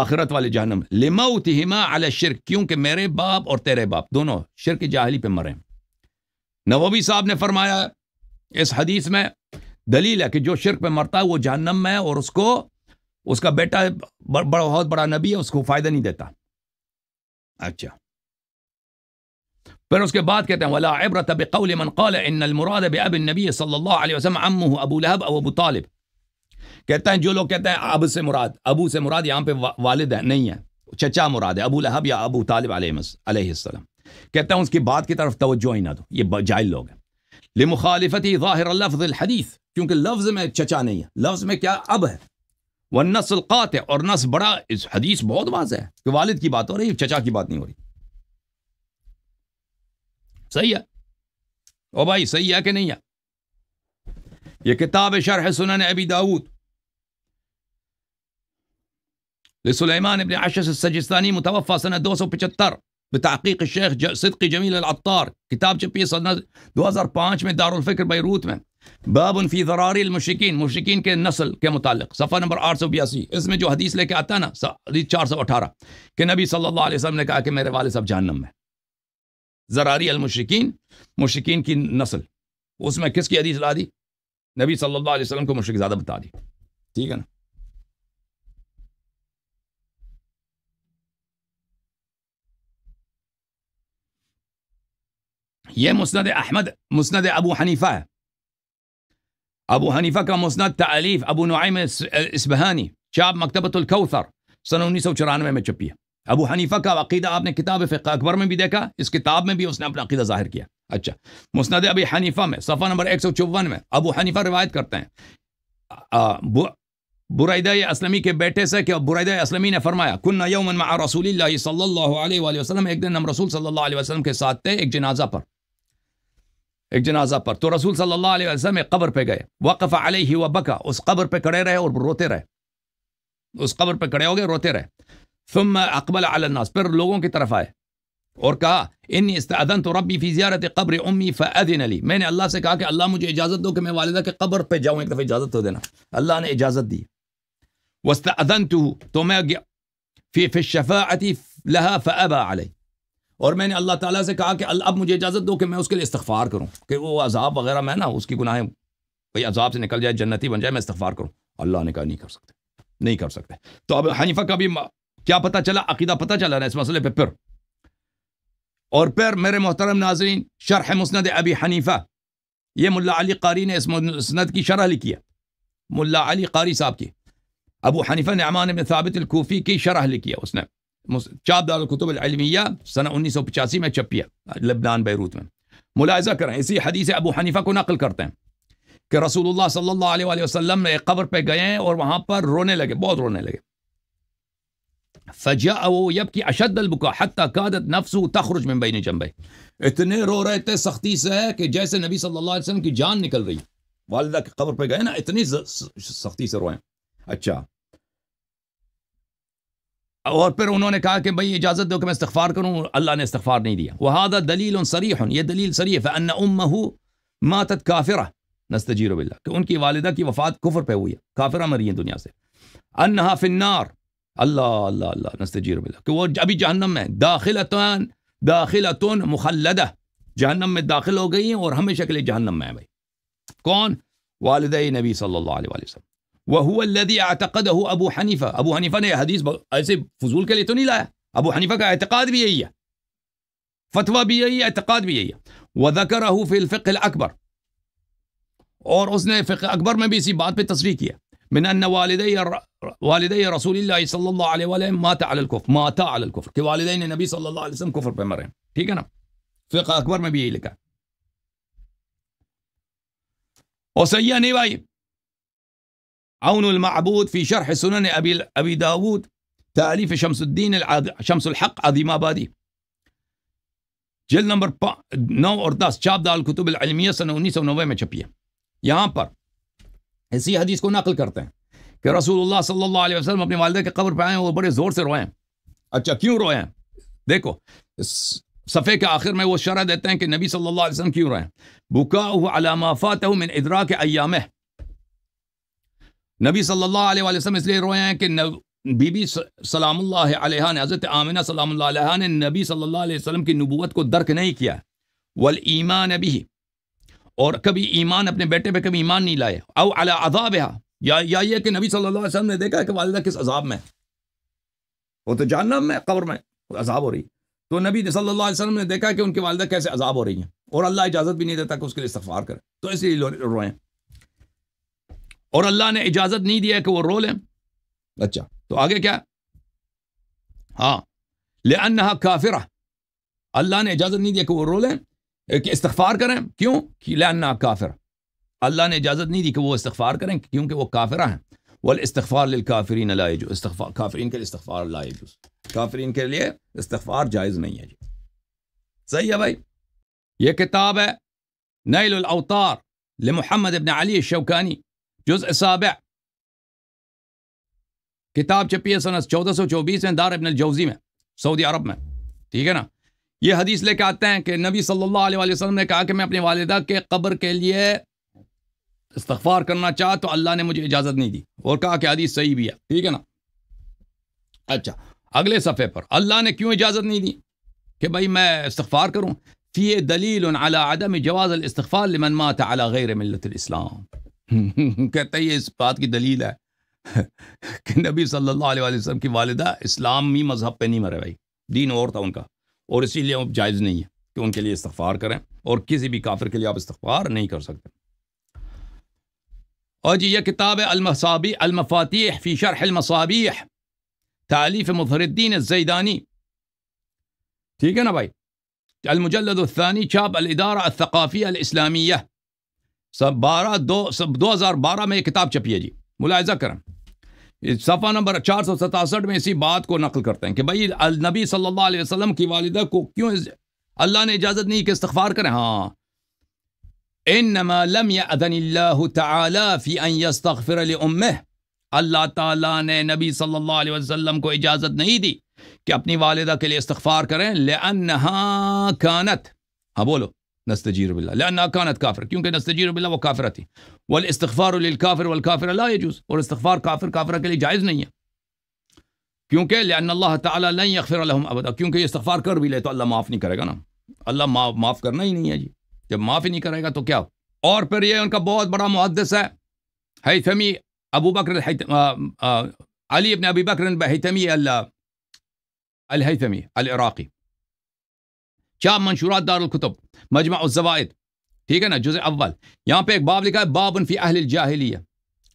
आखिरत वाले जहनम लिमा हिमा अल शिरक क्योंकि मेरे बाप और तेरे बाप दोनों शिरक जाहली पे मरे नवोबी साहब ने फरमाया इस हदीस में दलील है कि जो शिरक पे मरता है वो जहनम में और उसको उसका बेटा बहुत बड़ा नबी है उसको फ़ायदा नहीं देता अच्छा फिर उसके बाद कहते हैं वला इबरत बकौल मन कौल मुराद अब नबी सल्लल्लाहु अलैहि अबू लहब अब अबू तालिब कहते हैं जो लोग कहते हैं अब से मुराद अबू से मुराद यहाँ पे वालद वालिद है नहीं है चचा मुराद है अबू लहब या अबू तालिब अलैहिस्सलाम कहते हैं उसकी बात की तरफ तवज्जो ही ना दो ये जाहिल लोग हैं ही ज़ाहिर लफ्ज़ हदीस क्योंकि लफ्ज़ में चचा नहीं है लफ्ज़ में क्या अब है वह नस्ल क़ात है और नस बड़ा इस हदीस बहुत वाज है कि वालिद की बात हो रही है चचा की बात नहीं हो रही सही है ओ भाई सही है कि नहीं है ये किताब शर शरह सुनन अबी दाऊद सुलेमान इबन आशस सजिस्तानी मुतवफ़ा सन दो सौ पचहत्तर बताकीक शेख सिद्क जमील अत्तार किताब छपी है सन दो हज़ार पाँच में दारुलफिक्र बैरूत में बाब उन फी दरारी मुशिकिन मुशिकिन के नस्ल के मुतालिक सफ़ा नंबर आठ सौ बयासी इसमें जो हदीस लेके आता है ना हदीस चार सौ अठारह के नबी सल्लल्लाहु अलैहि वसल्लम ने कहा कि मेरे वाले सब जहन्नम में زراري المشركين مشركين كي نصل اس میں کس کی حدیث لا دی نبی صلی وسلم کو مشرک زیادہ بتا دی ٹھیک ہے نا یہ مسند احمد مسند ابو حنیفہ ابو حنیفہ کا مسند تعلیف ابو نعیم اسبہانی چاپ مکتبت الكوثر سن 1994 میں چپی ہے अबू हनीफा का अकीदा आपने किताब फ़िक अकबर में भी देखा इस किताब में भी उसने अपना अकीदा ज़ाहिर किया अच्छा मुस्ंद अबी हनीफा में सफ़ा नंबर एक सौ चौवन में अबू हनीफा रिवायत करते हैं बुरैदा असलमी के बेटे से कि बुरैदा असलमी ने फरमाया कुन यौमन मा रसूल वसल्लम एक दिन हम रसूल सल्लल्लाहु अलैहि वसल्लम के साथ थे एक जनाजा पर एक जनाजा पर तो रसूल सल्लल्लाहु अलैहि वसल्लम एक कब्र पे गए वक़फ़ अलैहि व बका उस कब्र पे खड़े रहे और रोते रहे उस कब्र पे खड़े हो गए रोते रहे तुम अकबल अलनास फिर लोगों की तरफ आए और कहा इन इस्तन तो रबी फ़ी ज़्यारत कब्र उम्मी फ़दिन अली मैंने अल्लाह से कहा कि अल्लाह मुझे इजाज़त दो कि मैं वालदा के कब्र पर जाऊँ एक दफ़ा इजाज़त तो देना अल्लाह ने इजाज़त दी वस्त अदन तू तो मैं गया फ़ी फ़ि शफ़ाती लहा फ़बा अलई और मैंने अल्लाह ताला से कहा कि अब मुझे इजाज़त दो कि मैं उसके लिए इस्तफ़ार करूँ कि वो अजाब वगैरह मैं ना उसकी गुनाहें भाई अजाब से निकल जाए जन्नती बन जाए मैं इस्तफ़ार करूँ अल्लाह ने कहा नहीं कर सकते नहीं कर सकते तो अब हनीफा का भी क्या पता चला अकीदा पता चला ना इस मसले पे फिर और फिर मेरे मोहतरम नाजरीन शरह मुस्ंद अबी हनीफ़ा ये मुल्ला अली कारी ने इस मुस्ंद की शरह लिखी है मुल्ला अली कारी साहब की अबू हनीफ़ा नमान में साबित की शरह लिखी है उसने चाप सन उन्नीस सौ पचासी में छपिया लबनान बैरूत में मुलायजा करें इसी हदीस अबू हनीफ़ा को नकल करते हैं कि रसूल सल्ला अलैहि एक कब्र पर गए और वहाँ पर रोने लगे बहुत रोने लगे फजाओ यब की अशद अलबुका हती कादत नफ्सू तखरुज में बैन जम्बे इतने रो रहे थे सख्ती से है कि जैसे नबी सल्लल्लाहु अलैहि वसल्लम की जान निकल रही वालदा की कब्र पर गए ना इतनी सख्ती से रोए अच्छा और फिर उन्होंने कहा कि भाई इजाज़त दो कि मैं इस्तफ़ार करूँ अल्लाह ने इस्तफ़ार नहीं दिया वह हादा दलील सरीह यह दलील सरीफ अन उम मातत काफिरा नस्तजीर बिल्ला कि उनकी वालदा की वफ़ात कुफर पे हुई है काफिरा मरी है दुनिया से अनहा फिन्नार अल्लाह अल्लाह अल्लाह नस्तजीर कि वो अभी जहनम में दाखिल दाखिलतन मुखलदा जहन्नम में दाखिल हो गई हैं और हमेशा के लिए जहन्नम में है भाई कौन वालद नबी सल्ला वसलम आतकद हो अबू हनीफ़ा अबू हनीफ़ा ने हदीस ऐसे फजूल के लिए तो नहीं लाया अबू हनीफ़ा का अतकाद भी यही है फतवा भी यही है एतक़ाद भी यही है वदकर फ़िलफ़िल अकबर और उसने फ़िक अकबर में भी इसी बात पर तस्वीर किया मिन वालद वालदे रसूल सल्ला माता अलकुफ़ माता अलकुफ़र कि वालदे नबी सल्ला वसम कुफर पर मरे ठीक है ना फ़िक अकबर में भी यही लिखा और सही नहीं भाई अउनमबूद फ़ी शरह सुन अबी अबी दाऊद तारीफ़ शमसुद्दीन शमसुलहक आदिमाबादी जेल नंबर नौ और दस चाप दाल कुतुब अलमिया सन उन्नीस सौ नब्बे में छपी है यहाँ पर इसी हदीस को नकल करते हैं कि रसूलुल्लाह सल्लल्लाहु अलैहि वसल्लम अपनी वालदा के कब्र पे आए और बड़े ज़ोर से रोए हैं अच्छा क्यों रोए हैं देखो सफ़े के आखिर में वो शरह देते हैं कि नबी सल्लल्लाहु अलैहि वसल्लम क्यों रोए बुका अलामाफ़ात मिन इदरा के अयाम नबी सल्लल्लाहु अलैहि वसल्लम इसलिए रोए हैं कि बीबी सलाम ने हज़रत आमिना सलाम ने नबी सल्लल्लाहु अलैहि वसल्लम की नबूत को दर्क नहीं किया वल ईमान भी और कभी ईमान अपने बेटे पे कभी ईमान नहीं लाए अव अला अदाब या या ये कि नबी सल्लल्लाहु अलैहि वसल्लम ने देखा है कि वालदा किस अजाब में वो तो जानना में कब्र में अजाब हो रही तो नबी सल्लल्लाहु अलैहि वसल्लम ने देखा कि उनकी वालदा कैसे अजाब हो रही हैं और अल्लाह इजाज़त भी नहीं देता कि उसके लिए इस्तफ़ार करें तो इसलिए रोए और अल्लाह ने इजाज़त नहीं दिया कि वो रो लें अच्छा तो आगे क्या हाँ ले अनहा काफिरा अल्लाह ने इजाज़त नहीं दिया कि वो रो लें कि इस्तफ़ार करें क्यों कि ले काफिरा अल्लाह ने इजाज़त नहीं दी कि वो इस्तफ़ार करें क्योंकि वो काफरा हैं वल इस्तफ़ार काफ़रीन लाए जो इस्तफ़ा काफरीन के लिए इस्तफ़ार लाए जो काफरीन के लिए इस्तफ़ार जायज़ नहीं है जी सही है भाई ये किताब है नईलतार मोहम्मद अबन अली शौकानी जुज़ साब किताब छपी है सन चौदह सौ चौबीस में दार अबन जौजी में सऊदी अरब में ठीक है ना ये हदीस लेके आते हैं कि नबी सल्लल्लाहु अलैहि वसल्लम ने कहा कि मैं अपनी वालदा के कब्र के लिए इस्तफार करना चाह तो अल्लाह ने मुझे इजाज़त नहीं दी और कहा कि हदीस सही भी है ठीक है ना अच्छा अगले सफ़े पर अल्लाह ने क्यों इजाज़त नहीं दी कि भाई मैं इस्तफार करूँ फ़ी दलील आदम जवाज़ इस्तफ़ार इस्लाम गैर कहते ये इस बात की दलील है कि नबी सल्लल्लाहु अलैहि वसल्लम की वालदा इस्लामी मजहब पे नहीं मरे भाई दीन और था उनका और इसीलिए जायज़ नहीं है कि उनके लिए इस्तफ़ार करें और किसी भी काफिर के लिए आप इस्तफ़ार नहीं कर सकते और जी यह किताब है अलमसाबी अलमफातीह फीशर शरमसाबीह तालीफ़ मुफरद्दीन जैदानी ठीक है ना भाई अलमुजल्दानी छाप अलदारा अलफ़ाफ़ी अलस्लामिया सब बारह दो सब दो हज़ार बारह में ये किताब छपी है जी मुलायजा करें सफ़ा नंबर चार सौ सतासठ में इसी बात को नकल करते हैं कि भाई नबी सल्ला वसलम की वालदा को क्यों अल्लाह ने इजाज़त नहीं कि इस्तफ़ार करें हाँ इन्नमा लम यदन फ़ी यस्तफ़िर उम्मह अल्लाह ताला ने नबी सल्लल्लाहु अलैहि वसल्लम को इजाज़त नहीं दी कि अपनी वालदा के लिए इस्तफ़ार करें लन्हा कानत हाँ बोलो नस्तजीर बिल्ला लन्ना कानत काफिर क्योंकि नस्तजीर बिल्ला वो काफिर थी वल इस्तफ़ार काफिर वल काफिर अल्लाह यजूस और इस्तफ़ार काफिर काफिर के लिए जायज़ नहीं है क्योंकि लाला तफ़िर अबदा क्योंकि इस्तफ़ार कर भी ले तो अल्लाह माफ़ नहीं करेगा ना अल्लाह माफ़ करना ही नहीं है जी जब माफ़ी नहीं करेगा तो क्या और फिर ये उनका बहुत बड़ा मुहदस है हैथमी अबू बकर अली अपने अबी बकर हैथमी अलहैथमी अलराक़ी क्या मंशूरा दारुतुब मजमा जवायद ठीक है ना जुज़ अव्वल यहाँ पे एक बाब लिखा है बाब उनफी अहल जाहलिया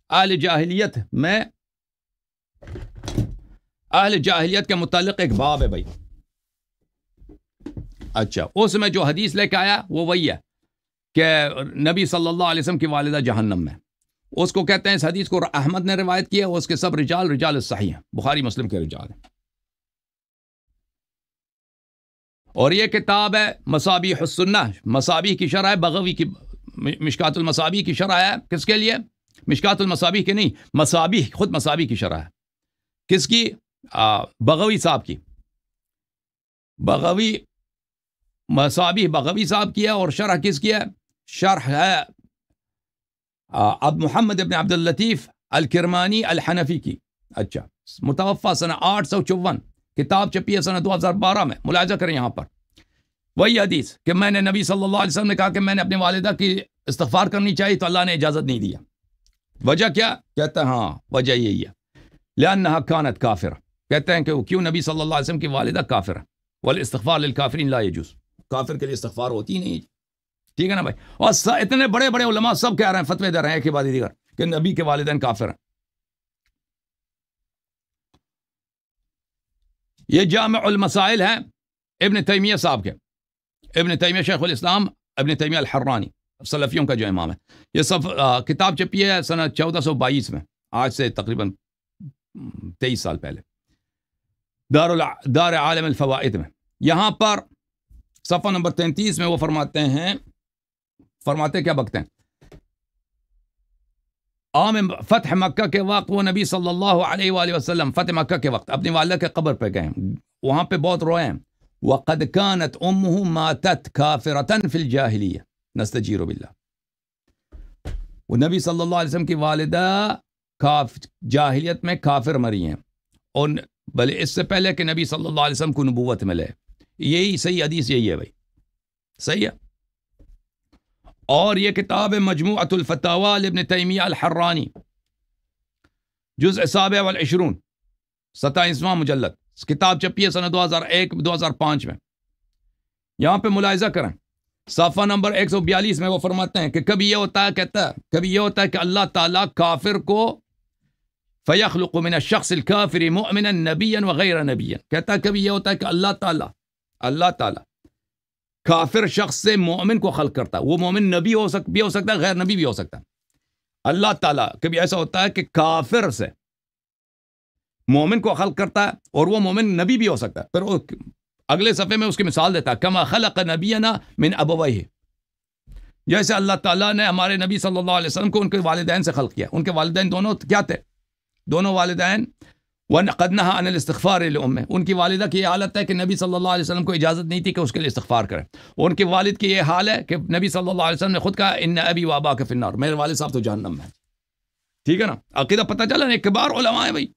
अहल जाहलीत में अहल जाहलीत के मुतल एक बाब है भाई अच्छा उसमें जो हदीस लेके आया वो वही है कि नबी सल्लल्लाहु अलैहि वसल्लम की वालदा जहन्नम में उसको कहते हैं इस हदीस को अहमद ने रिवायत किया उसके सब रिजाल रिजाल सही हैं बुखारी मुस्लिम के रिजाल हैं और ये किताब है मसाबी हसन्ना मसाबी की शरह बगवी की मिशकातुलमसाबी की शरह है किसके लिए मिशकातुलमसाबी की नहीं मसाबी खुद मसाबी की शरह है किसकी बगवी साहब की बगवी मसाबी बगवी साहब किया और शरह किस किया शरह है अब मोहम्मद इबन अब्दुल्लतीफ़ अलकरमानी अलहनफी की अच्छा मुतवफ़ा सन आठ सौ चौवन किताब छपी है सन दो हज़ार बारह में मुलाजा करें यहाँ पर वही हदीस कि मैंने नबी सल्लल्लाहु अलैहि वसल्लम ने कहा कि मैंने अपने वालदा की इस्तफ़ार करनी चाहिए तो अल्लाह ने इजाज़त नहीं दिया वजह क्या कहते हैं हाँ वजह यही है लियान कानत काफिर कहते हैं कि क्यों नबी सल्लल्लाहु अलैहि वसल्लम की वालदा काफिर है वल इस्तफ़ार काफिर ला काफिर के लिए इस्तफार होती ही नहीं ठीक है ना भाई और इतने बड़े बड़े उलमा सब कह रहे हैं फतवे दे रहे हैं एक के बाद दीगर कि नबी के वालदेन काफिर हैं ये जामसाइल हैं इबन तैमिया साहब के इबन तैमिया शेख उम इबन तैमिया हरानी सलफ़ियों का जो इमाम है ये सब किताब छपी है सन चौदह सौ बाईस में आज से तकरीबन तेईस साल पहले दार दार आलम फ़वाद में यहाँ पर सफ़ा नंबर तैंतीस में वो फरमाते हैं फरमाते क्या बकते हैं आम फ़तह मक्का के वक्त वो नबी सल्लल्लाहु अलैहि वसल्लम फ़तह मक्का के वक्त अपनी वाले के कब्र पे गए वहां पे बहुत रोए हैं वक़द कानत उम मातत काफिरतन फिल जाहिलिया नस्त जीरो बिल्ला नबी सल्लल्लाहु अलैहि वसल्लम की वालदा काफ जाहिलियत में काफिर मरी हैं और भले इससे पहले कि नबी सल्लल्लाहु अलैहि वसल्लम को नबूवत मिले यही सही हदीस यही है भाई सही है और ये किताब है मजमू अतुल्फतावा तैमिया अलहर्रानी जुज साब सता सताईसवां मुजलत किताब छपी है सन 2001 2005 में यहाँ पर मुलायजा करें साफा नंबर एक सौ बयालीस में वो फरमाते हैं कि कभी ये होता है कहता है कभी ये होता है कि अल्लाह ताला काफिर को फ़यखलमिन शख्स काफिर मोमिन नबीन वगैरह नबीन कहता है कभी ये होता है कि अल्लाह ताला अल्लाह ताला काफिर शख्स से मोमिन को खल करता वो मोमिन नबी हो सक भी हो सकता है गैर नबी भी हो सकता है अल्लाह ताला कभी ऐसा होता है कि काफिर से मोमिन को खल करता है और वो मोमिन नबी भी हो सकता है फिर अगले सफ़े में उसकी मिसाल देता है कमा खलक नबीना मिन अबवही जैसे अल्लाह ताला ने हमारे नबी सल्लल्लाहु अलैहि वसल्लम को उनके वालदेन से खल किया उनके वालदेन दोनों क्या थे दोनों वालदेन वक़द नहा अनिल इस्तफ़ार उनकी वालदा की ये हालत है कि नबी सल्लल्लाहु अलैहि को इजाज़त नहीं थी कि उसके लिए इस्तफ़ार करें उनके वालद की यह हाल है कि नबी सल्ला अलैहि ने खुद कहा इन अबी वाबा के फिन्नार मेरे वाले साहब तो जहन्नम है ठीक है ना अकीदा पता चला ना एकबार उलमा है भाई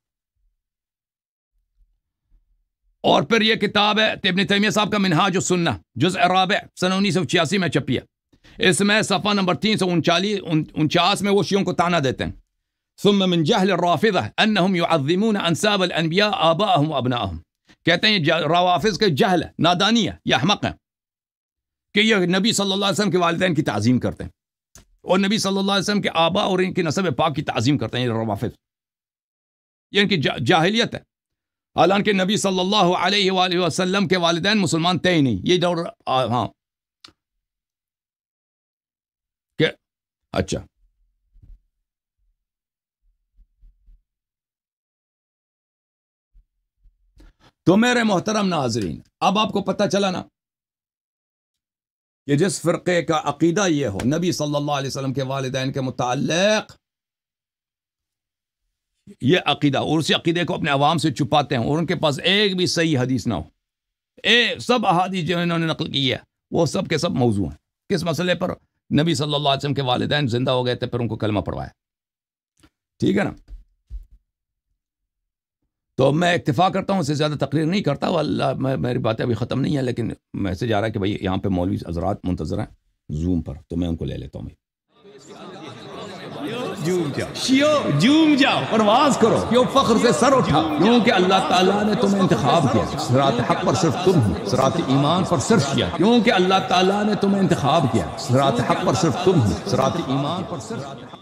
और फिर यह किताब है इबन तैमिया साहब का मिनहाज सुन्ना जुज़ अराब सन उन्नीस सौ छियासी में छपी इसमें सफ़ा नंबर तीन सौ उनचालीस उनचास में वो शियों को ताना देते हैं ثم من جهل الرافضة أنهم يعظمون أنساب الأنبياء آباءهم وأبنائهم كاتين الروافض جهلة نادانية يا حمقة كي النبي صلى الله عليه وسلم كي والدين كي تعظيم كرتين والنبي صلى الله عليه وسلم كي آباء ورين كي نسب پاك كي تعظيم كرتين الروافض يعني, يعني كي جاهلية الآن كي النبي صلى الله عليه وآله وسلم كي والدين مسلمان تيني يي دور آه ها كي اچھا तो मेरे मोहतरम नाजरीन अब आपको पता चला ना कि जिस फ़िरक़े का अकीदा यह हो नबी सल्लल्लाहु अलैहि वसल्लम के वालदेन के मुतक ये अकीदा और उसी अकीदे को अपने आवाम से छुपाते हैं और उनके पास एक भी सही हदीस ना हो ए सब अहादीस जो इन्होंने नकल की है वो सब के सब मौजू हैं किस मसले पर नबी सल्लल्लाहु अलैहि वसल्लम के वालदेन ज़िंदा हो गए थे फिर उनको कलमा पढ़वाया ठीक है ना तो मैं इतफ़ा करता हूँ उससे ज़्यादा तकरीर नहीं करता वल्ला मैं मेरी बातें अभी ख़त्म नहीं है लेकिन मैसेज आ रहा है कि भाई यहाँ पे मौलवी हजरात मुंतजर हैं जूम पर तो मैं उनको ले लेता हूँ जूम जाओ जूम जाओ परवाज करो क्यों फख्र से सर उठा क्योंकि अल्लाह ताला ने तुम्हें इंतखाब किया सरात हक पर सिर्फ तुम हो सरात ईमान पर सिर्फ किया क्योंकि अल्लाह ताला ने तुम्हें इंतखाब किया सरात हक पर सिर्फ तुम हो सरात ईमान पर सिर्फ